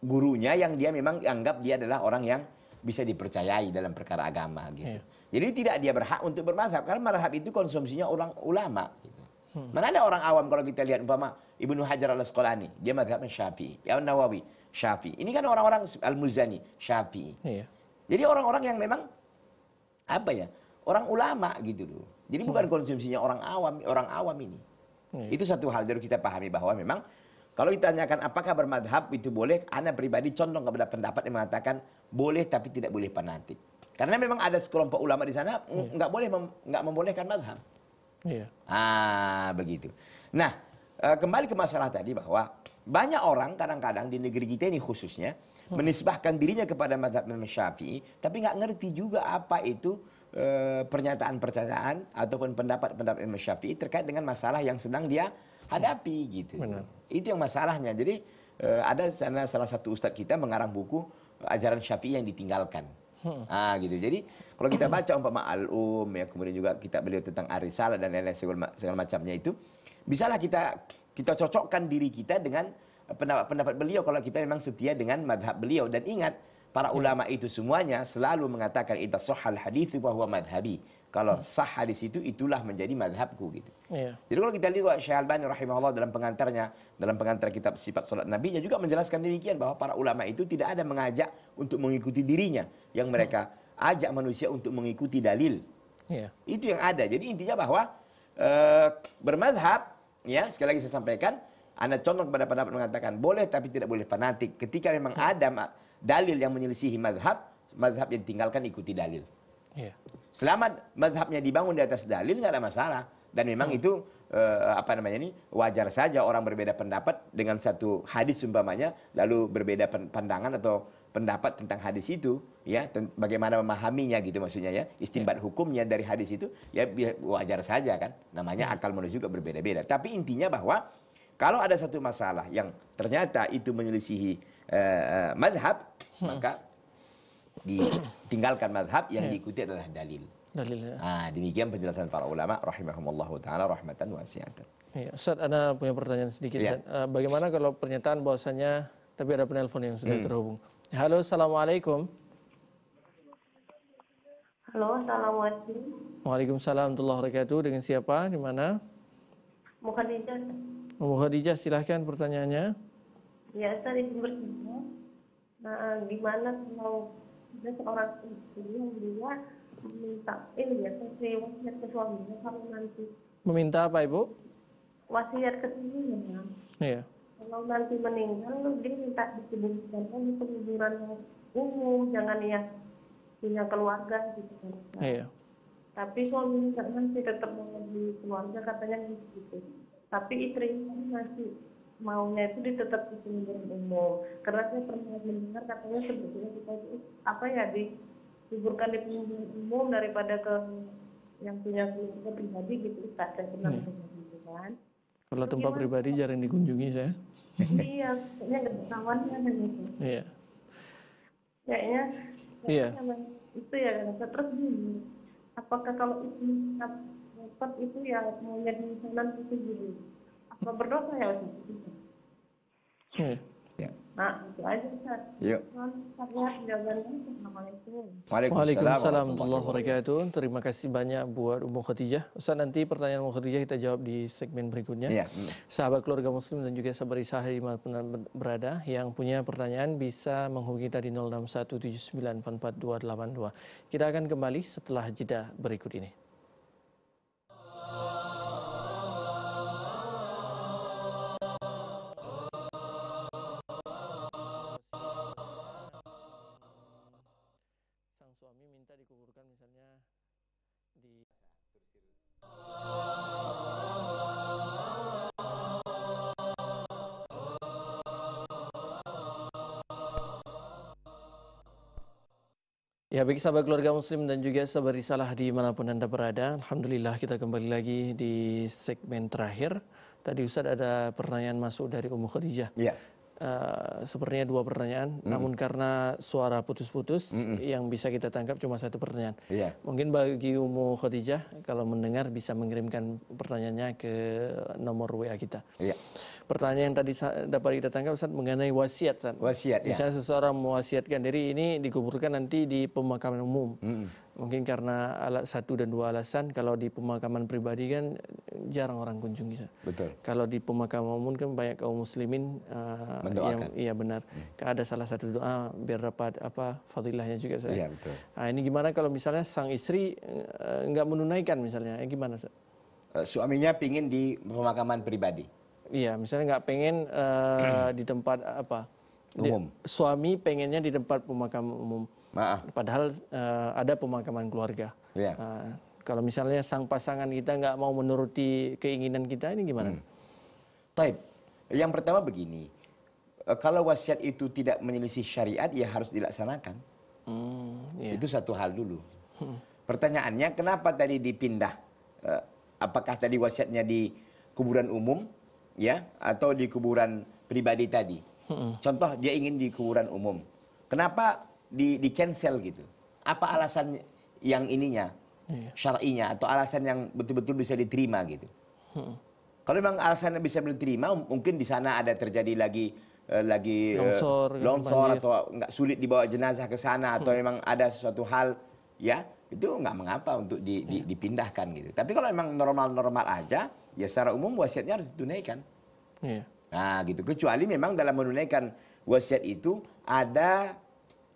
gurunya yang dia memang anggap dia adalah orang yang bisa dipercayai dalam perkara agama gitu. Yeah. Jadi tidak dia berhak untuk bermadhab karena madhab itu konsumsinya orang ulama. Hmm. Mana ada orang awam kalau kita lihat umpama Ibnu Hajar al Asqalani, dia mazhabnya Syafi'i, Ya Nawawi Syafi'i. Ini kan orang-orang Al Muzani Syafi'i. Iya. Jadi orang-orang yang memang apa ya? Orang ulama gitu loh. Jadi bukan hmm. konsumsinya orang awam, orang awam ini. Hmm. Itu satu hal yang kita pahami bahwa memang kalau ditanyakan apakah bermadhab itu boleh, Anda pribadi condong kepada pendapat yang mengatakan boleh tapi tidak boleh fanatik. Karena memang ada sekelompok ulama di sana iya. nggak hmm. boleh nggak mem, membolehkan madhab. Yeah. Ah, begitu. Nah, eh, kembali ke masalah tadi bahwa banyak orang kadang-kadang di negeri kita ini khususnya hmm. menisbahkan dirinya kepada mazhab Imam Syafi'i, tapi nggak ngerti juga apa itu eh, pernyataan-pernyataan ataupun pendapat-pendapat Imam Syafi'i terkait dengan masalah yang sedang dia hadapi hmm. gitu. Benar. Itu yang masalahnya. Jadi eh, ada salah satu ustadz kita mengarang buku ajaran Syafi'i yang ditinggalkan. Hmm. Ah gitu. Jadi kalau kita baca umpama al-um ya kemudian juga kita beliau tentang arisalah dan lain-lain segala, segala macamnya itu bisalah kita kita cocokkan diri kita dengan pendapat-pendapat beliau kalau kita memang setia dengan madhab beliau dan ingat para hmm. ulama itu semuanya selalu mengatakan itu sahal hadis bahwa madhabi kalau hmm. sah hadis itu itulah menjadi madhabku gitu. Yeah. Jadi kalau kita lihat Syekh Albani rahimahullah dalam pengantarnya dalam pengantar kitab sifat salat nabinya juga menjelaskan demikian bahwa para ulama itu tidak ada mengajak untuk mengikuti dirinya yang mereka ajak manusia untuk mengikuti dalil. Yeah. Itu yang ada. Jadi intinya bahwa e, bermadhab, ya sekali lagi saya sampaikan, anda contoh kepada pendapat mengatakan boleh tapi tidak boleh fanatik. Ketika memang iya. ada dalil yang menyelisihi mazhab, mazhab yang tinggalkan ikuti dalil. Yeah. Selamat mazhabnya dibangun di atas dalil nggak ada masalah. Dan memang hmm. itu e, apa namanya ini wajar saja orang berbeda pendapat dengan satu hadis umpamanya lalu berbeda pandangan atau pendapat tentang hadis itu ya bagaimana memahaminya gitu maksudnya ya istimbat ya. hukumnya dari hadis itu ya wajar saja kan namanya ya. akal manusia juga berbeda-beda tapi intinya bahwa kalau ada satu masalah yang ternyata itu menyelisihi uh, madhab hmm. maka ditinggalkan madhab yang ya. diikuti adalah dalil Dalilnya. Nah, demikian penjelasan para ulama rahimahumullah taala rahmatan wasiatan. Iya, Ustaz, ada punya pertanyaan sedikit, ya. Eh, bagaimana kalau pernyataan bahwasanya tapi ada penelpon yang sudah hmm. terhubung. Halo, Assalamualaikum. Halo, Assalamualaikum. Waalaikumsalam warahmatullahi wabarakatuh. Dengan siapa? Di mana? Mukhadijah. Mukhadijah, silahkan pertanyaannya. Ya, saya di sumber Nah, gimana kalau ada seorang istri yang dia meminta, eh, ini ya, sesuai wasiat ke suaminya kalau nanti. Meminta apa, Ibu? Wasiat ke suaminya. Ya. Iya kalau nanti meninggal dia minta dikuburkan aja ke kuburan yang umum jangan yang punya keluarga gitu kan iya. tapi suami nanti tetap mau di keluarga katanya gitu tapi istrinya masih maunya itu ditetap di kuburan umum karena saya pernah mendengar katanya sebetulnya kita itu apa ya kuburkan di kuburan umum daripada ke yang punya keluarga pribadi gitu Ustaz saya pernah iya. mendengar gitu kan kalau tempat pribadi jarang dikunjungi saya iya kayaknya nggak ketahuan kan iya kayaknya iya itu ya terus gini apakah kalau itu dapat itu ya mau jadi jalan itu gini apa berdosa ya Ustaz? Iya. Ya. Nah, itu aja Ustaz. Yuk. Waalaikumsalam. warahmatullahi wabarakatuh. Terima kasih banyak buat Ummu Khadijah. Ustaz nanti pertanyaan Ummu Khadijah kita jawab di segmen berikutnya. Ya. Sahabat keluarga muslim dan juga sahabat risah di berada yang punya pertanyaan bisa menghubungi kita di Kita akan kembali setelah jeda berikut ini. Ya, bagi sahabat keluarga muslim dan juga sahabat risalah manapun Anda berada, Alhamdulillah kita kembali lagi di segmen terakhir. Tadi Ustaz ada pertanyaan masuk dari Ummu Khadijah. Ya. Uh, sepertinya dua pertanyaan, mm. namun karena suara putus-putus, mm -mm. yang bisa kita tangkap cuma satu pertanyaan. Yeah. Mungkin bagi Umu Khadijah, kalau mendengar bisa mengirimkan pertanyaannya ke nomor WA kita. Yeah. Pertanyaan yang tadi dapat kita tangkap saat mengenai wasiat. Saat. Wasiat. Iya. Misalnya yeah. seseorang mewasiatkan diri ini dikuburkan nanti di pemakaman umum. Mm Mungkin karena alat satu dan dua alasan, kalau di pemakaman pribadi kan eh, jarang orang kunjungi. Betul. Kalau di pemakaman umum kan banyak kaum muslimin uh, yang iya benar. Hmm. Ada salah satu doa biar dapat apa fadilahnya juga saya. Iya, betul. Nah, ini gimana kalau misalnya sang istri uh, nggak menunaikan misalnya, ya, gimana? Uh, suaminya pingin di pemakaman pribadi. Iya, misalnya nggak pengen uh, di tempat apa? Umum. Di, suami pengennya di tempat pemakaman umum Maaf. Padahal uh, ada pemakaman keluarga. Ya. Uh, kalau misalnya sang pasangan kita nggak mau menuruti keinginan kita ini gimana? Hmm. Taib. Yang pertama begini, eh, kalau wasiat itu tidak menyelisih syariat ya harus dilaksanakan. Hmm, yeah. Itu satu hal dulu. Hmm. Pertanyaannya kenapa tadi dipindah? Uh, apakah tadi wasiatnya di kuburan umum ya atau di kuburan pribadi tadi? Hmm. Contoh dia ingin di kuburan umum. Kenapa di di cancel gitu. Apa alasan yang ininya? Iya. Syar'inya atau alasan yang betul-betul bisa diterima gitu. Hmm. Kalau memang alasannya bisa diterima, mungkin di sana ada terjadi lagi eh, lagi longsor, eh, longsor kan, atau nggak sulit dibawa jenazah ke sana atau hmm. memang ada sesuatu hal ya itu nggak mengapa untuk di, di, iya. dipindahkan gitu. Tapi kalau memang normal-normal aja, ya secara umum wasiatnya harus ditunaikan. Iya. Nah gitu. Kecuali memang dalam menunaikan wasiat itu ada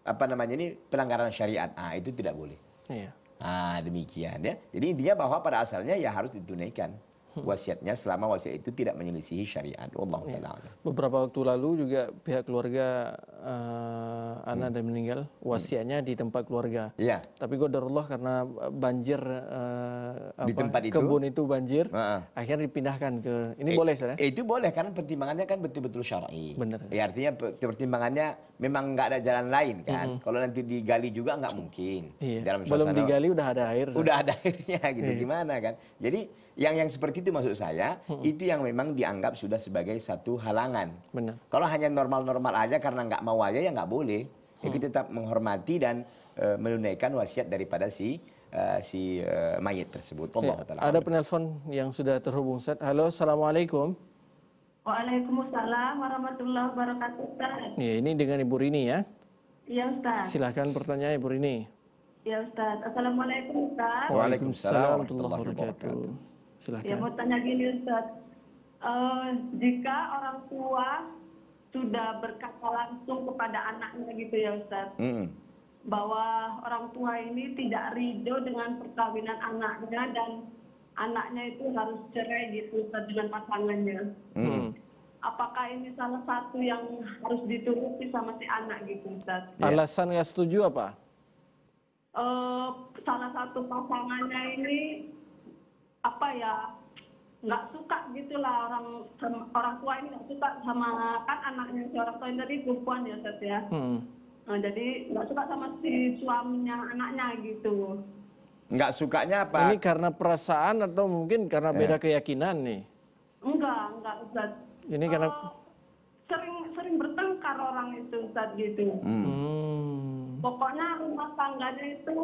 apa namanya ini pelanggaran syariat. Ah itu tidak boleh. Iya. Ah demikian ya. Jadi intinya bahwa pada asalnya ya harus ditunaikan hmm. wasiatnya selama wasiat itu tidak menyelisihi syariat. Allah ya. taala. Beberapa waktu lalu juga pihak keluarga uh, eh, anak hmm. dan meninggal hmm. wasiatnya hmm. di tempat keluarga. Iya. Tapi Allah karena eh, banjir uh, apa, di tempat itu kebun itu banjir, uh-uh. akhirnya dipindahkan ke ini e, boleh saya? Itu boleh karena pertimbangannya kan betul-betul syar'i. Benar. Ya artinya pertimbangannya memang nggak ada jalan lain kan. mm Kalau nanti digali juga nggak mungkin. Iya. Dalam Belum digali udah ada air. Udah ada airnya *laughs* gitu iya. gimana kan. Jadi yang yang seperti itu maksud saya mm-hmm. itu yang memang dianggap sudah sebagai satu halangan. Benar. Kalau hanya normal-normal aja karena nggak mau aja ya nggak boleh. Hmm. tetap menghormati dan e, menunaikan wasiat daripada si Uh, si uh, eh, mayat tersebut. ya, Ada penelpon yang sudah terhubung. Halo, assalamualaikum. Waalaikumsalam warahmatullahi wabarakatuh. Ustaz. Ya, ini dengan Ibu Rini ya. Iya Ustaz. Silahkan pertanyaan Ibu Rini. Iya Ustaz. Assalamualaikum Ustaz. Waalaikumsalam warahmatullahi wabarakatuh. Silahkan. Ya mau tanya gini Ustaz. Uh, jika orang tua sudah berkata langsung kepada anaknya gitu ya Ustaz. Mm. Bahwa orang tua ini tidak ridho dengan perkawinan anaknya dan anaknya itu harus cerai gitu Ustaz dengan pasangannya. Hmm. hmm apakah ini salah satu yang harus dituruti sama si anak gitu Ustaz. Iya. Alasan yang setuju apa? Uh, salah satu pasangannya ini apa ya nggak suka gitulah orang orang tua ini nggak suka sama kan anaknya si orang tua ini tadi perempuan ya Ustaz ya. Hmm. Nah, jadi nggak suka sama si suaminya anaknya gitu. Nggak sukanya apa? Ini karena perasaan atau mungkin karena eh. beda keyakinan nih? Enggak, enggak Ustaz ini karena eh, sering sering bertengkar orang itu saat gitu. Hmm. Pokoknya rumah tangganya itu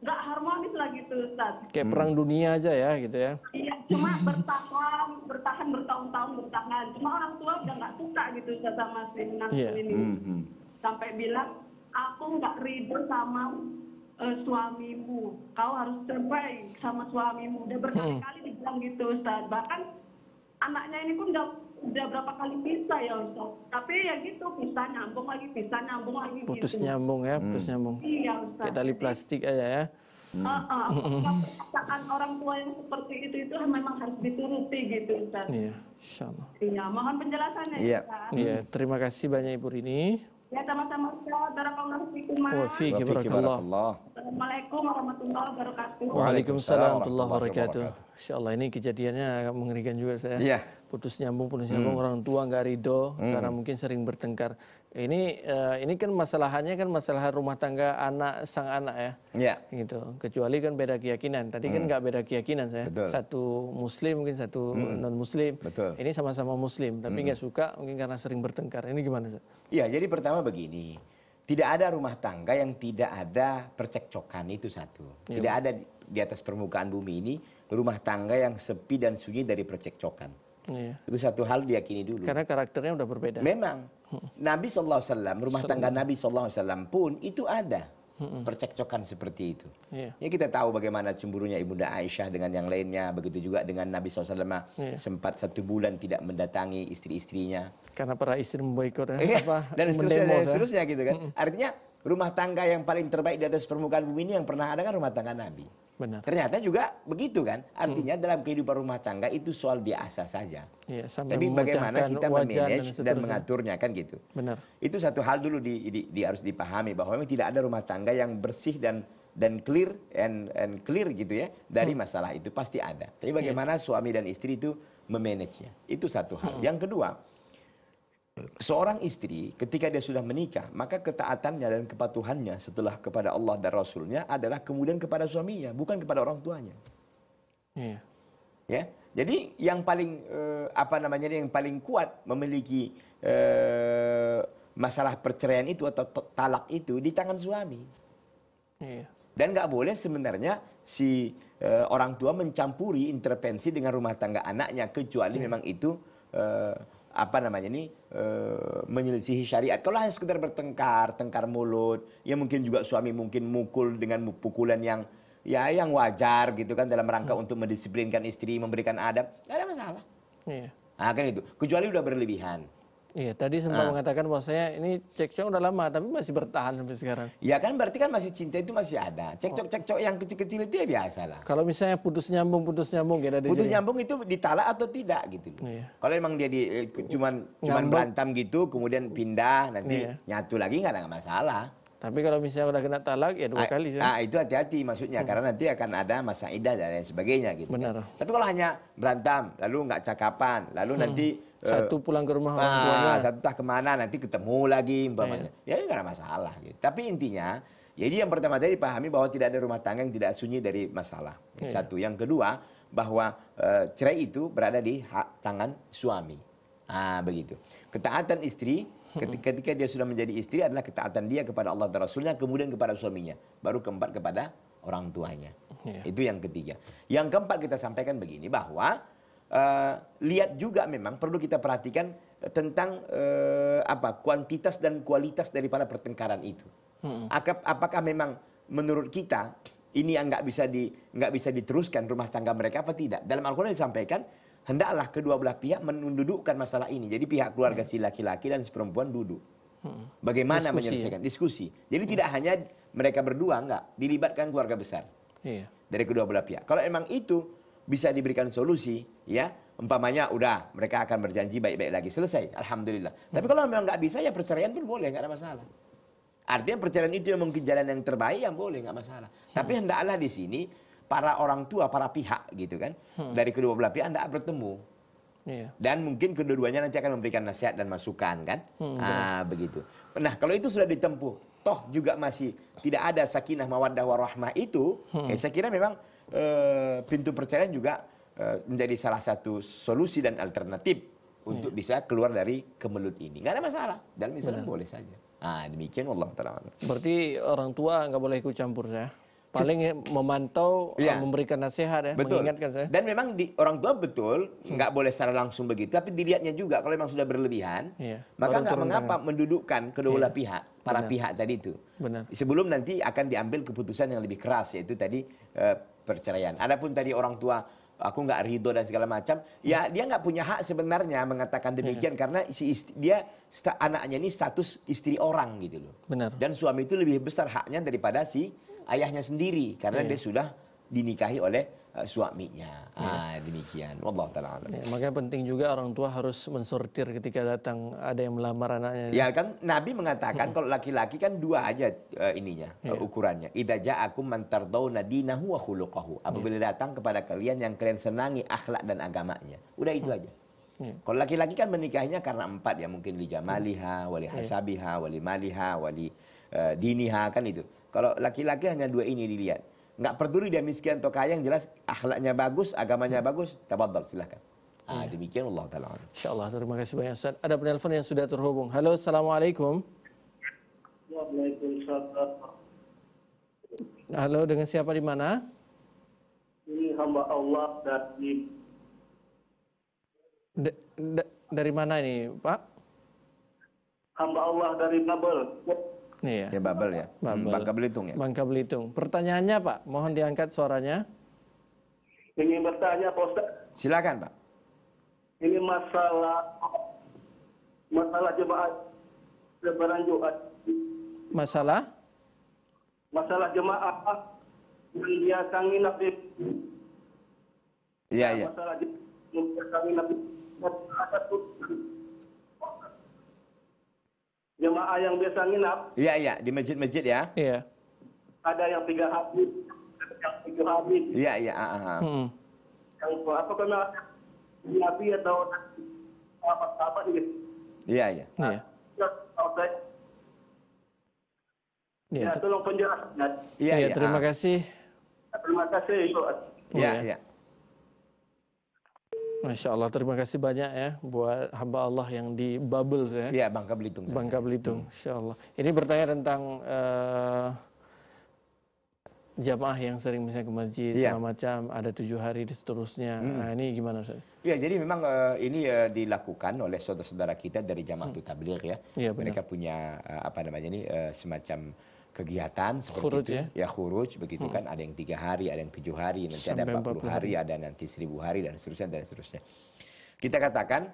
nggak harmonis lah gitu Ustaz. Kayak perang hmm. dunia aja ya gitu ya. Iya, cuma bertahan, bertahan bertahun-tahun bertahan. Cuma orang tua udah nggak suka gitu Ustaz sama si yeah. ini. Hmm, hmm. Sampai bilang, aku nggak ribut sama uh, suamimu. Kau harus cerai sama suamimu. Udah berkali-kali hmm. dibilang gitu Ustaz. Bahkan anaknya ini pun udah udah berapa kali bisa ya Ustaz. Tapi ya gitu, bisa nyambung lagi, bisa nyambung lagi. Gitu. Putus nyambung ya, putus hmm. nyambung. Iya Ustaz. Kayak tali plastik aja ya. Hmm. Uh, uh, *laughs* orang tua yang seperti itu itu memang harus dituruti gitu Ustaz. Iya, insya Allah. Iya, mohon penjelasannya. Iya, Ustaz. iya terima kasih banyak Ibu Rini. Ya sama-sama Ustaz. Barakallahu fiikum. Wa Assalamualaikum warahmatullahi wabarakatuh. Waalaikumsalam warahmatullahi wabarakatuh. Insyaallah ini kejadiannya agak mengerikan juga saya. Iya. Putus nyambung, putus nyambung hmm. orang tua nggak ridho hmm. karena mungkin sering bertengkar ini uh, ini kan masalahnya kan masalah rumah tangga anak sang anak ya. Iya. Gitu. Kecuali kan beda keyakinan. Tadi kan hmm. kan nggak beda keyakinan saya. Betul. Satu muslim mungkin satu hmm. non muslim. Betul. Ini sama-sama muslim tapi nggak hmm. suka mungkin karena sering bertengkar. Ini gimana? Iya, jadi pertama begini. Tidak ada rumah tangga yang tidak ada percekcokan itu satu. Ya. Tidak ada di atas permukaan bumi ini rumah tangga yang sepi dan sunyi dari percekcokan. Iya. Itu satu hal diyakini dulu. Karena karakternya udah berbeda. Memang. Hmm. Nabi SAW, rumah tangga Nabi SAW pun itu ada. Hmm. Percekcokan seperti itu. Yeah. Ya kita tahu bagaimana cemburunya Ibunda Aisyah dengan yang lainnya. Begitu juga dengan Nabi SAW yeah. Iya. sempat satu bulan tidak mendatangi istri-istrinya. Karena para istri memboikot. Yeah. Iya. apa, dan seterusnya, dan eh. seterusnya gitu kan. Hmm. Artinya rumah tangga yang paling terbaik di atas permukaan bumi ini yang pernah ada kan rumah tangga Nabi. Benar. Ternyata juga begitu kan. Artinya hmm. dalam kehidupan rumah tangga itu soal biasa saja. Ya, Tapi bagaimana kita memanage dan, dan mengaturnya kan gitu. Benar. Itu satu hal dulu di, di, di harus dipahami bahwa memang tidak ada rumah tangga yang bersih dan dan clear and and clear gitu ya dari hmm. masalah itu pasti ada. Tapi iya. bagaimana ya. suami dan istri itu memanage nya itu satu hal. Hmm. Yang kedua seorang istri ketika dia sudah menikah, maka ketaatannya dan kepatuhannya setelah kepada Allah dan Rasulnya adalah kemudian kepada suaminya, bukan kepada orang tuanya. yeah. Ya. Jadi yang paling eh, apa namanya yang paling kuat memiliki eh, masalah perceraian itu atau talak itu di tangan suami. yeah. Dan nggak boleh sebenarnya si eh, orang tua mencampuri intervensi dengan rumah tangga anaknya kecuali yeah. memang itu eh, apa namanya ini e, menyelisihi syariat. Kalau hanya sekedar bertengkar, tengkar mulut, ya mungkin juga suami mungkin mukul dengan pukulan yang ya yang wajar gitu kan dalam rangka hmm. untuk mendisiplinkan istri, memberikan adab, nggak ada masalah. Iya. Nah, kan itu. Kecuali udah berlebihan. Iya, tadi sempat nah. mengatakan saya ini cekcok udah lama tapi masih bertahan sampai sekarang. Iya kan berarti kan masih cinta itu masih ada. Cekcok-cekcok oh. yang kecil-kecil itu ya biasa lah. Kalau misalnya putus nyambung, putus nyambung ya Putus jadi... nyambung itu ditala atau tidak gitu Iya. Kalau emang dia di eh, cuman cuman gitu kemudian pindah nanti iya. nyatu lagi nggak ada masalah. Tapi kalau misalnya udah kena talak ya dua A ah, kali saja. Ah itu hati-hati maksudnya hmm. karena nanti akan ada masa idah dan lain sebagainya gitu. Kan. Benar. Kan? Tapi kalau hanya berantem lalu nggak cakapan lalu hmm. nanti eh, satu pulang ke rumah orang ah, tua, Satu tak kemana nanti ketemu lagi umpamanya. Iya. Ya nggak ada masalah gitu. Tapi intinya jadi yang pertama tadi pahami bahwa tidak ada rumah tangga yang tidak sunyi dari masalah. Ya. Satu. Yang kedua bahwa e, cerai itu berada di hak tangan suami. Ah begitu. Ketaatan istri Ketika, hmm. ketika dia sudah menjadi istri adalah ketaatan dia kepada Allah dan Rasulnya, kemudian kepada suaminya, baru keempat kepada orang tuanya. Yeah. Itu yang ketiga. Yang keempat kita sampaikan begini bahwa uh, lihat juga memang perlu kita perhatikan eh, tentang uh, apa kuantitas dan kualitas daripada pertengkaran itu. Hmm. Apakah memang menurut kita ini yang nggak bisa di nggak bisa diteruskan rumah tangga mereka apa tidak? Dalam Al-Quran disampaikan hendaklah kedua belah pihak mendudukkan masalah ini. Jadi pihak keluarga si laki-laki dan si perempuan duduk. Hmm. Bagaimana diskusi, menyelesaikan diskusi. Jadi hmm. tidak hanya mereka berdua enggak, dilibatkan keluarga besar. Iya. Dari kedua belah pihak. Kalau emang itu bisa diberikan solusi, ya, umpamanya udah mereka akan berjanji baik-baik lagi selesai, alhamdulillah. Hmm. Tapi kalau memang nggak bisa ya perceraian pun boleh, nggak ada masalah. Artinya perceraian itu yang mungkin jalan yang terbaik yang boleh nggak masalah. Hmm. Tapi hendaklah di sini para orang tua, para pihak gitu kan. Hmm. Dari kedua belah pihak Anda bertemu. Iya. Dan mungkin kedua-duanya nanti akan memberikan nasihat dan masukan kan. Hmm, ah, begitu. Nah, kalau itu sudah ditempuh, toh juga masih tidak ada sakinah mawaddah warahmah itu, hmm. ya saya kira memang e, pintu perceraian juga e, menjadi salah satu solusi dan alternatif untuk iya. bisa keluar dari kemelut ini. Gak ada masalah. Dalam misalnya Benar. boleh saja. Ah demikian Allah taala. Berarti orang tua nggak boleh ikut campur saya paling ya memantau ya. memberikan nasihat ya betul. mengingatkan saya dan memang di orang tua betul hmm. nggak hmm. boleh secara langsung begitu tapi dilihatnya juga kalau memang sudah berlebihan ya. maka nggak mengapa tangan. mendudukkan kedua belah ya. pihak para Benar. pihak tadi itu Benar. sebelum nanti akan diambil keputusan yang lebih keras yaitu tadi eh, perceraian adapun tadi orang tua aku nggak ridho dan segala macam ya, ya dia nggak punya hak sebenarnya mengatakan iya. demikian ya. karena si istri, dia sta, anaknya ini status istri orang gitu loh benar dan suami itu lebih besar haknya daripada si ayahnya sendiri karena yeah. dia sudah dinikahi oleh uh, suaminya. Yeah. Ah, demikian. Wallahu taala iya, makanya penting juga orang tua harus mensortir ketika datang ada yang melamar anaknya. Ya kan Nabi mengatakan kalau laki-laki kan dua aja uh, ininya yeah. uh, iya. ukurannya. Idza ja'akum man tardawna dinahu wa khuluquhu. Iya. Apabila yeah. datang kepada kalian yang kalian senangi akhlak dan agamanya. Udah itu aja. Yeah. Kalau laki-laki kan menikahinya karena empat ya mungkin li jamaliha, wali hasabiha, wali maliha, wali uh, diniha kan itu. Kalau laki-laki hanya dua ini dilihat. Nggak peduli dia miskin atau kaya, yang jelas akhlaknya bagus, agamanya hmm. bagus, tabadal, silahkan. Iya. Ah, demikian Allah Ta'ala. Insya Allah, terima kasih banyak Ustaz. Ada penelpon yang sudah terhubung. Halo, Assalamualaikum. Waalaikumsalam. Halo, dengan siapa di mana? Ini hamba Allah dari da, da, dari mana ini, Pak? Hamba Allah dari Nabel. Iya. Ya Babel ya. Hmm, Babel. Bangka Belitung ya. Bangka Belitung. Pertanyaannya Pak, mohon diangkat suaranya. Ingin bertanya Pak Ustaz. Silakan Pak. Ini masalah masalah jemaat lebaran Jumat. Masalah? Masalah jemaat yang biasa Nabi. Iya, iya. Masalah jemaat yang biasa jemaah yang biasa nginap. Iya iya di masjid-masjid ya. Iya. Ada yang tiga hari, yang tiga hari. Iya iya. Ah, ah, ah. Hmm. Yang apa karena nabi atau apa-apa gitu. Iya, iya iya. Nah, oh, iya. Ya, ya, tolong penjelasan. Iya, ya, terima kasih. Terima kasih, iya, oh, iya, iya. Masya Allah, terima kasih banyak ya buat hamba Allah yang di bubble ya. Iya, Bangka Belitung. Bangka Belitung, hmm. Insya Allah. Ini bertanya tentang uh, jamaah yang sering misalnya ke masjid ya. macam ada tujuh hari dan seterusnya hmm. nah, ini gimana Ustaz? Ya jadi memang uh, ini uh, dilakukan oleh saudara-saudara kita dari jamaah hmm. tabligh ya. ya Mereka punya uh, apa namanya ini uh, semacam kegiatan seperti khuruj, itu. Ya, ya khuruj begitu hmm. kan ada yang tiga hari, ada yang tujuh hari, nanti Sampai ada 40 hari, hari, ada nanti seribu hari dan seterusnya dan seterusnya. Kita katakan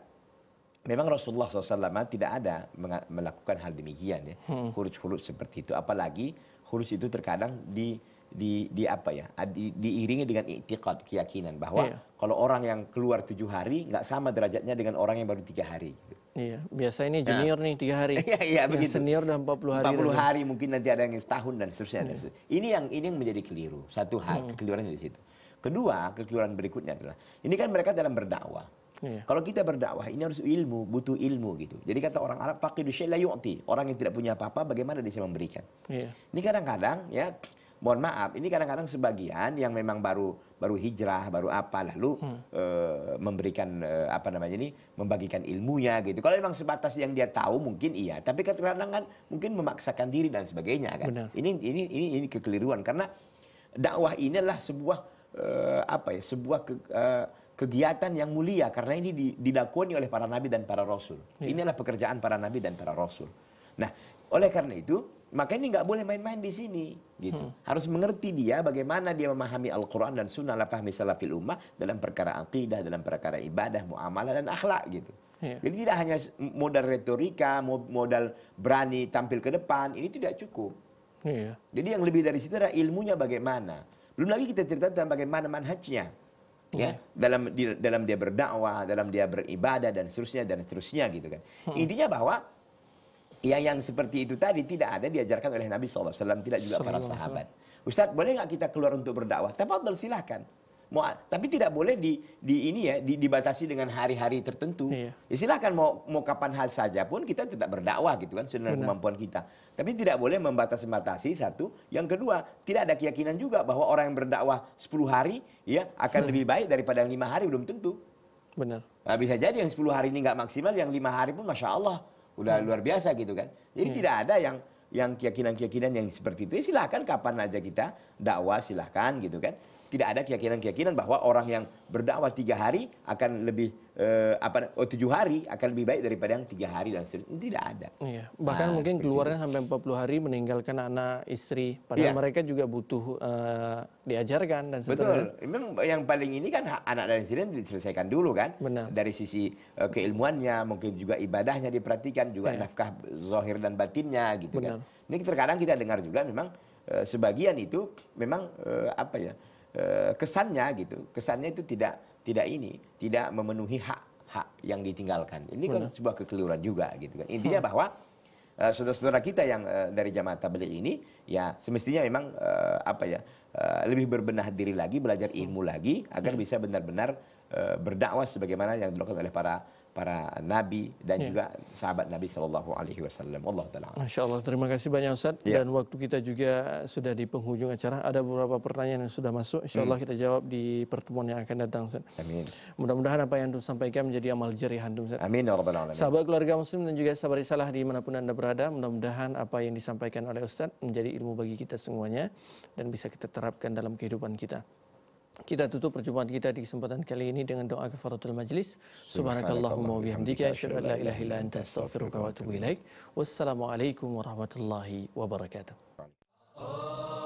memang Rasulullah SAW tidak ada melakukan hal demikian ya hmm. khuruj khuruj seperti itu. Apalagi khuruj itu terkadang di di, di apa ya di, diiringi dengan iktikad keyakinan bahwa yeah. kalau orang yang keluar tujuh hari nggak sama derajatnya dengan orang yang baru tiga hari gitu. Iya, biasa ini nah. junior nah. nih tiga hari. *laughs* Iya, iya begitu. Senior dan 40 hari. 40 hari dan mungkin nanti ada yang setahun dan seterusnya. Dan seterusnya. Ini yang ini yang menjadi keliru. Satu hal hmm. kekeliruannya di situ. Kedua, kekeliruan berikutnya adalah ini kan mereka dalam berdakwah. Iya. Kalau kita berdakwah ini harus ilmu, butuh ilmu gitu. Jadi kata orang Arab pakai la yu'ti. Orang yang tidak punya apa-apa bagaimana dia bisa memberikan. Iya. Ini kadang-kadang ya mohon maaf ini kadang-kadang sebagian yang memang baru baru hijrah baru apa lalu hmm. uh, memberikan uh, apa namanya ini membagikan ilmunya gitu kalau memang sebatas yang dia tahu mungkin iya tapi kadang-kadang kan mungkin memaksakan diri dan sebagainya kan ini ini ini ini kekeliruan karena dakwah inilah sebuah uh, apa ya sebuah ke, uh, kegiatan yang mulia karena ini didakoni oleh para nabi dan para rasul ya. inilah pekerjaan para nabi dan para rasul nah oleh karena itu maka ini nggak boleh main-main di sini, gitu. Hmm. Harus mengerti dia bagaimana dia memahami Al-Quran dan Sunnah lah, fahmi salafil ummah dalam perkara akidah, dalam perkara ibadah, muamalah dan akhlak, gitu. Yeah. Jadi tidak hanya modal retorika, modal berani tampil ke depan, ini tidak cukup. Yeah. Jadi yang lebih dari situ adalah ilmunya bagaimana. Belum lagi kita cerita tentang bagaimana manhajnya, yeah. ya iya. dalam dalam dia berdakwah, dalam dia beribadah dan seterusnya dan seterusnya gitu kan. Hmm. Intinya bahwa Ya yang seperti itu tadi tidak ada diajarkan oleh Nabi SAW, tidak juga para sahabat. Ustadz boleh nggak kita keluar untuk berdakwah? Tafadhol silahkan. Mau, tapi tidak boleh di, di ini ya di, dibatasi dengan hari-hari tertentu. Iya. Ya silahkan mau mau kapan hal saja pun kita tetap berdakwah gitu kan sudah kemampuan kita. Tapi tidak boleh membatasi-batasi satu. Yang kedua tidak ada keyakinan juga bahwa orang yang berdakwah 10 hari ya akan hmm. lebih baik daripada yang lima hari belum tentu. Benar. Nah, bisa jadi yang 10 hari ini nggak maksimal, yang lima hari pun masya Allah udah hmm. luar biasa gitu kan. Jadi hmm. tidak ada yang yang keyakinan-keyakinan yang seperti itu. Ya silahkan kapan aja kita dakwah silahkan gitu kan tidak ada keyakinan-keyakinan bahwa orang yang berdakwah tiga hari akan lebih eh, apa oh, tujuh hari akan lebih baik daripada yang tiga hari dan seterusnya tidak ada. Iya. Bahkan nah, mungkin keluarnya sampai sampai 40 hari meninggalkan anak istri, padahal iya. mereka juga butuh eh, diajarkan dan seterusnya. Betul. Memang yang paling ini kan anak dan istri diselesaikan dulu kan. Benar. Dari sisi eh, keilmuannya, mungkin juga ibadahnya diperhatikan, juga iya. nafkah zohir dan batinnya gitu kan. Benar. kan. Ini terkadang kita dengar juga memang eh, sebagian itu memang eh, apa ya? Eh, kesannya gitu kesannya itu tidak tidak ini tidak memenuhi hak hak yang ditinggalkan ini kan Benar. sebuah kekeliruan juga gitu kan intinya hmm. bahwa saudara eh, saudara-saudara kita yang uh, dari jamaah tabligh ini ya semestinya memang uh, apa ya uh, lebih berbenah diri lagi belajar ilmu hmm. lagi agar hmm. bisa benar-benar uh, berdakwah sebagaimana yang dilakukan oleh para para nabi dan ya. juga sahabat Nabi Shallallahu Alaihi Wasallam. Allah taala. Masya Allah, terima kasih banyak Ustaz. Ya. Dan waktu kita juga sudah di penghujung acara. Ada beberapa pertanyaan yang sudah masuk. Insya Allah hmm. kita jawab di pertemuan yang akan datang. Ustaz. Amin. Mudah-mudahan apa yang Antum sampaikan menjadi amal jari handung, Ustaz. Amin. Ya Rabbal Alamin. Sahabat keluarga Muslim dan juga sahabat salah di manapun anda berada. Mudah-mudahan apa yang disampaikan oleh Ustaz menjadi ilmu bagi kita semuanya dan bisa kita terapkan dalam kehidupan kita. Kita tutup perjumpaan kita di kesempatan kali ini dengan doa kafaratul majlis. Subhanakallahumma wabihamdika asyhadu an la ilaha illa anta astaghfiruka wa atubu ilaik. Wassalamualaikum warahmatullahi wabarakatuh.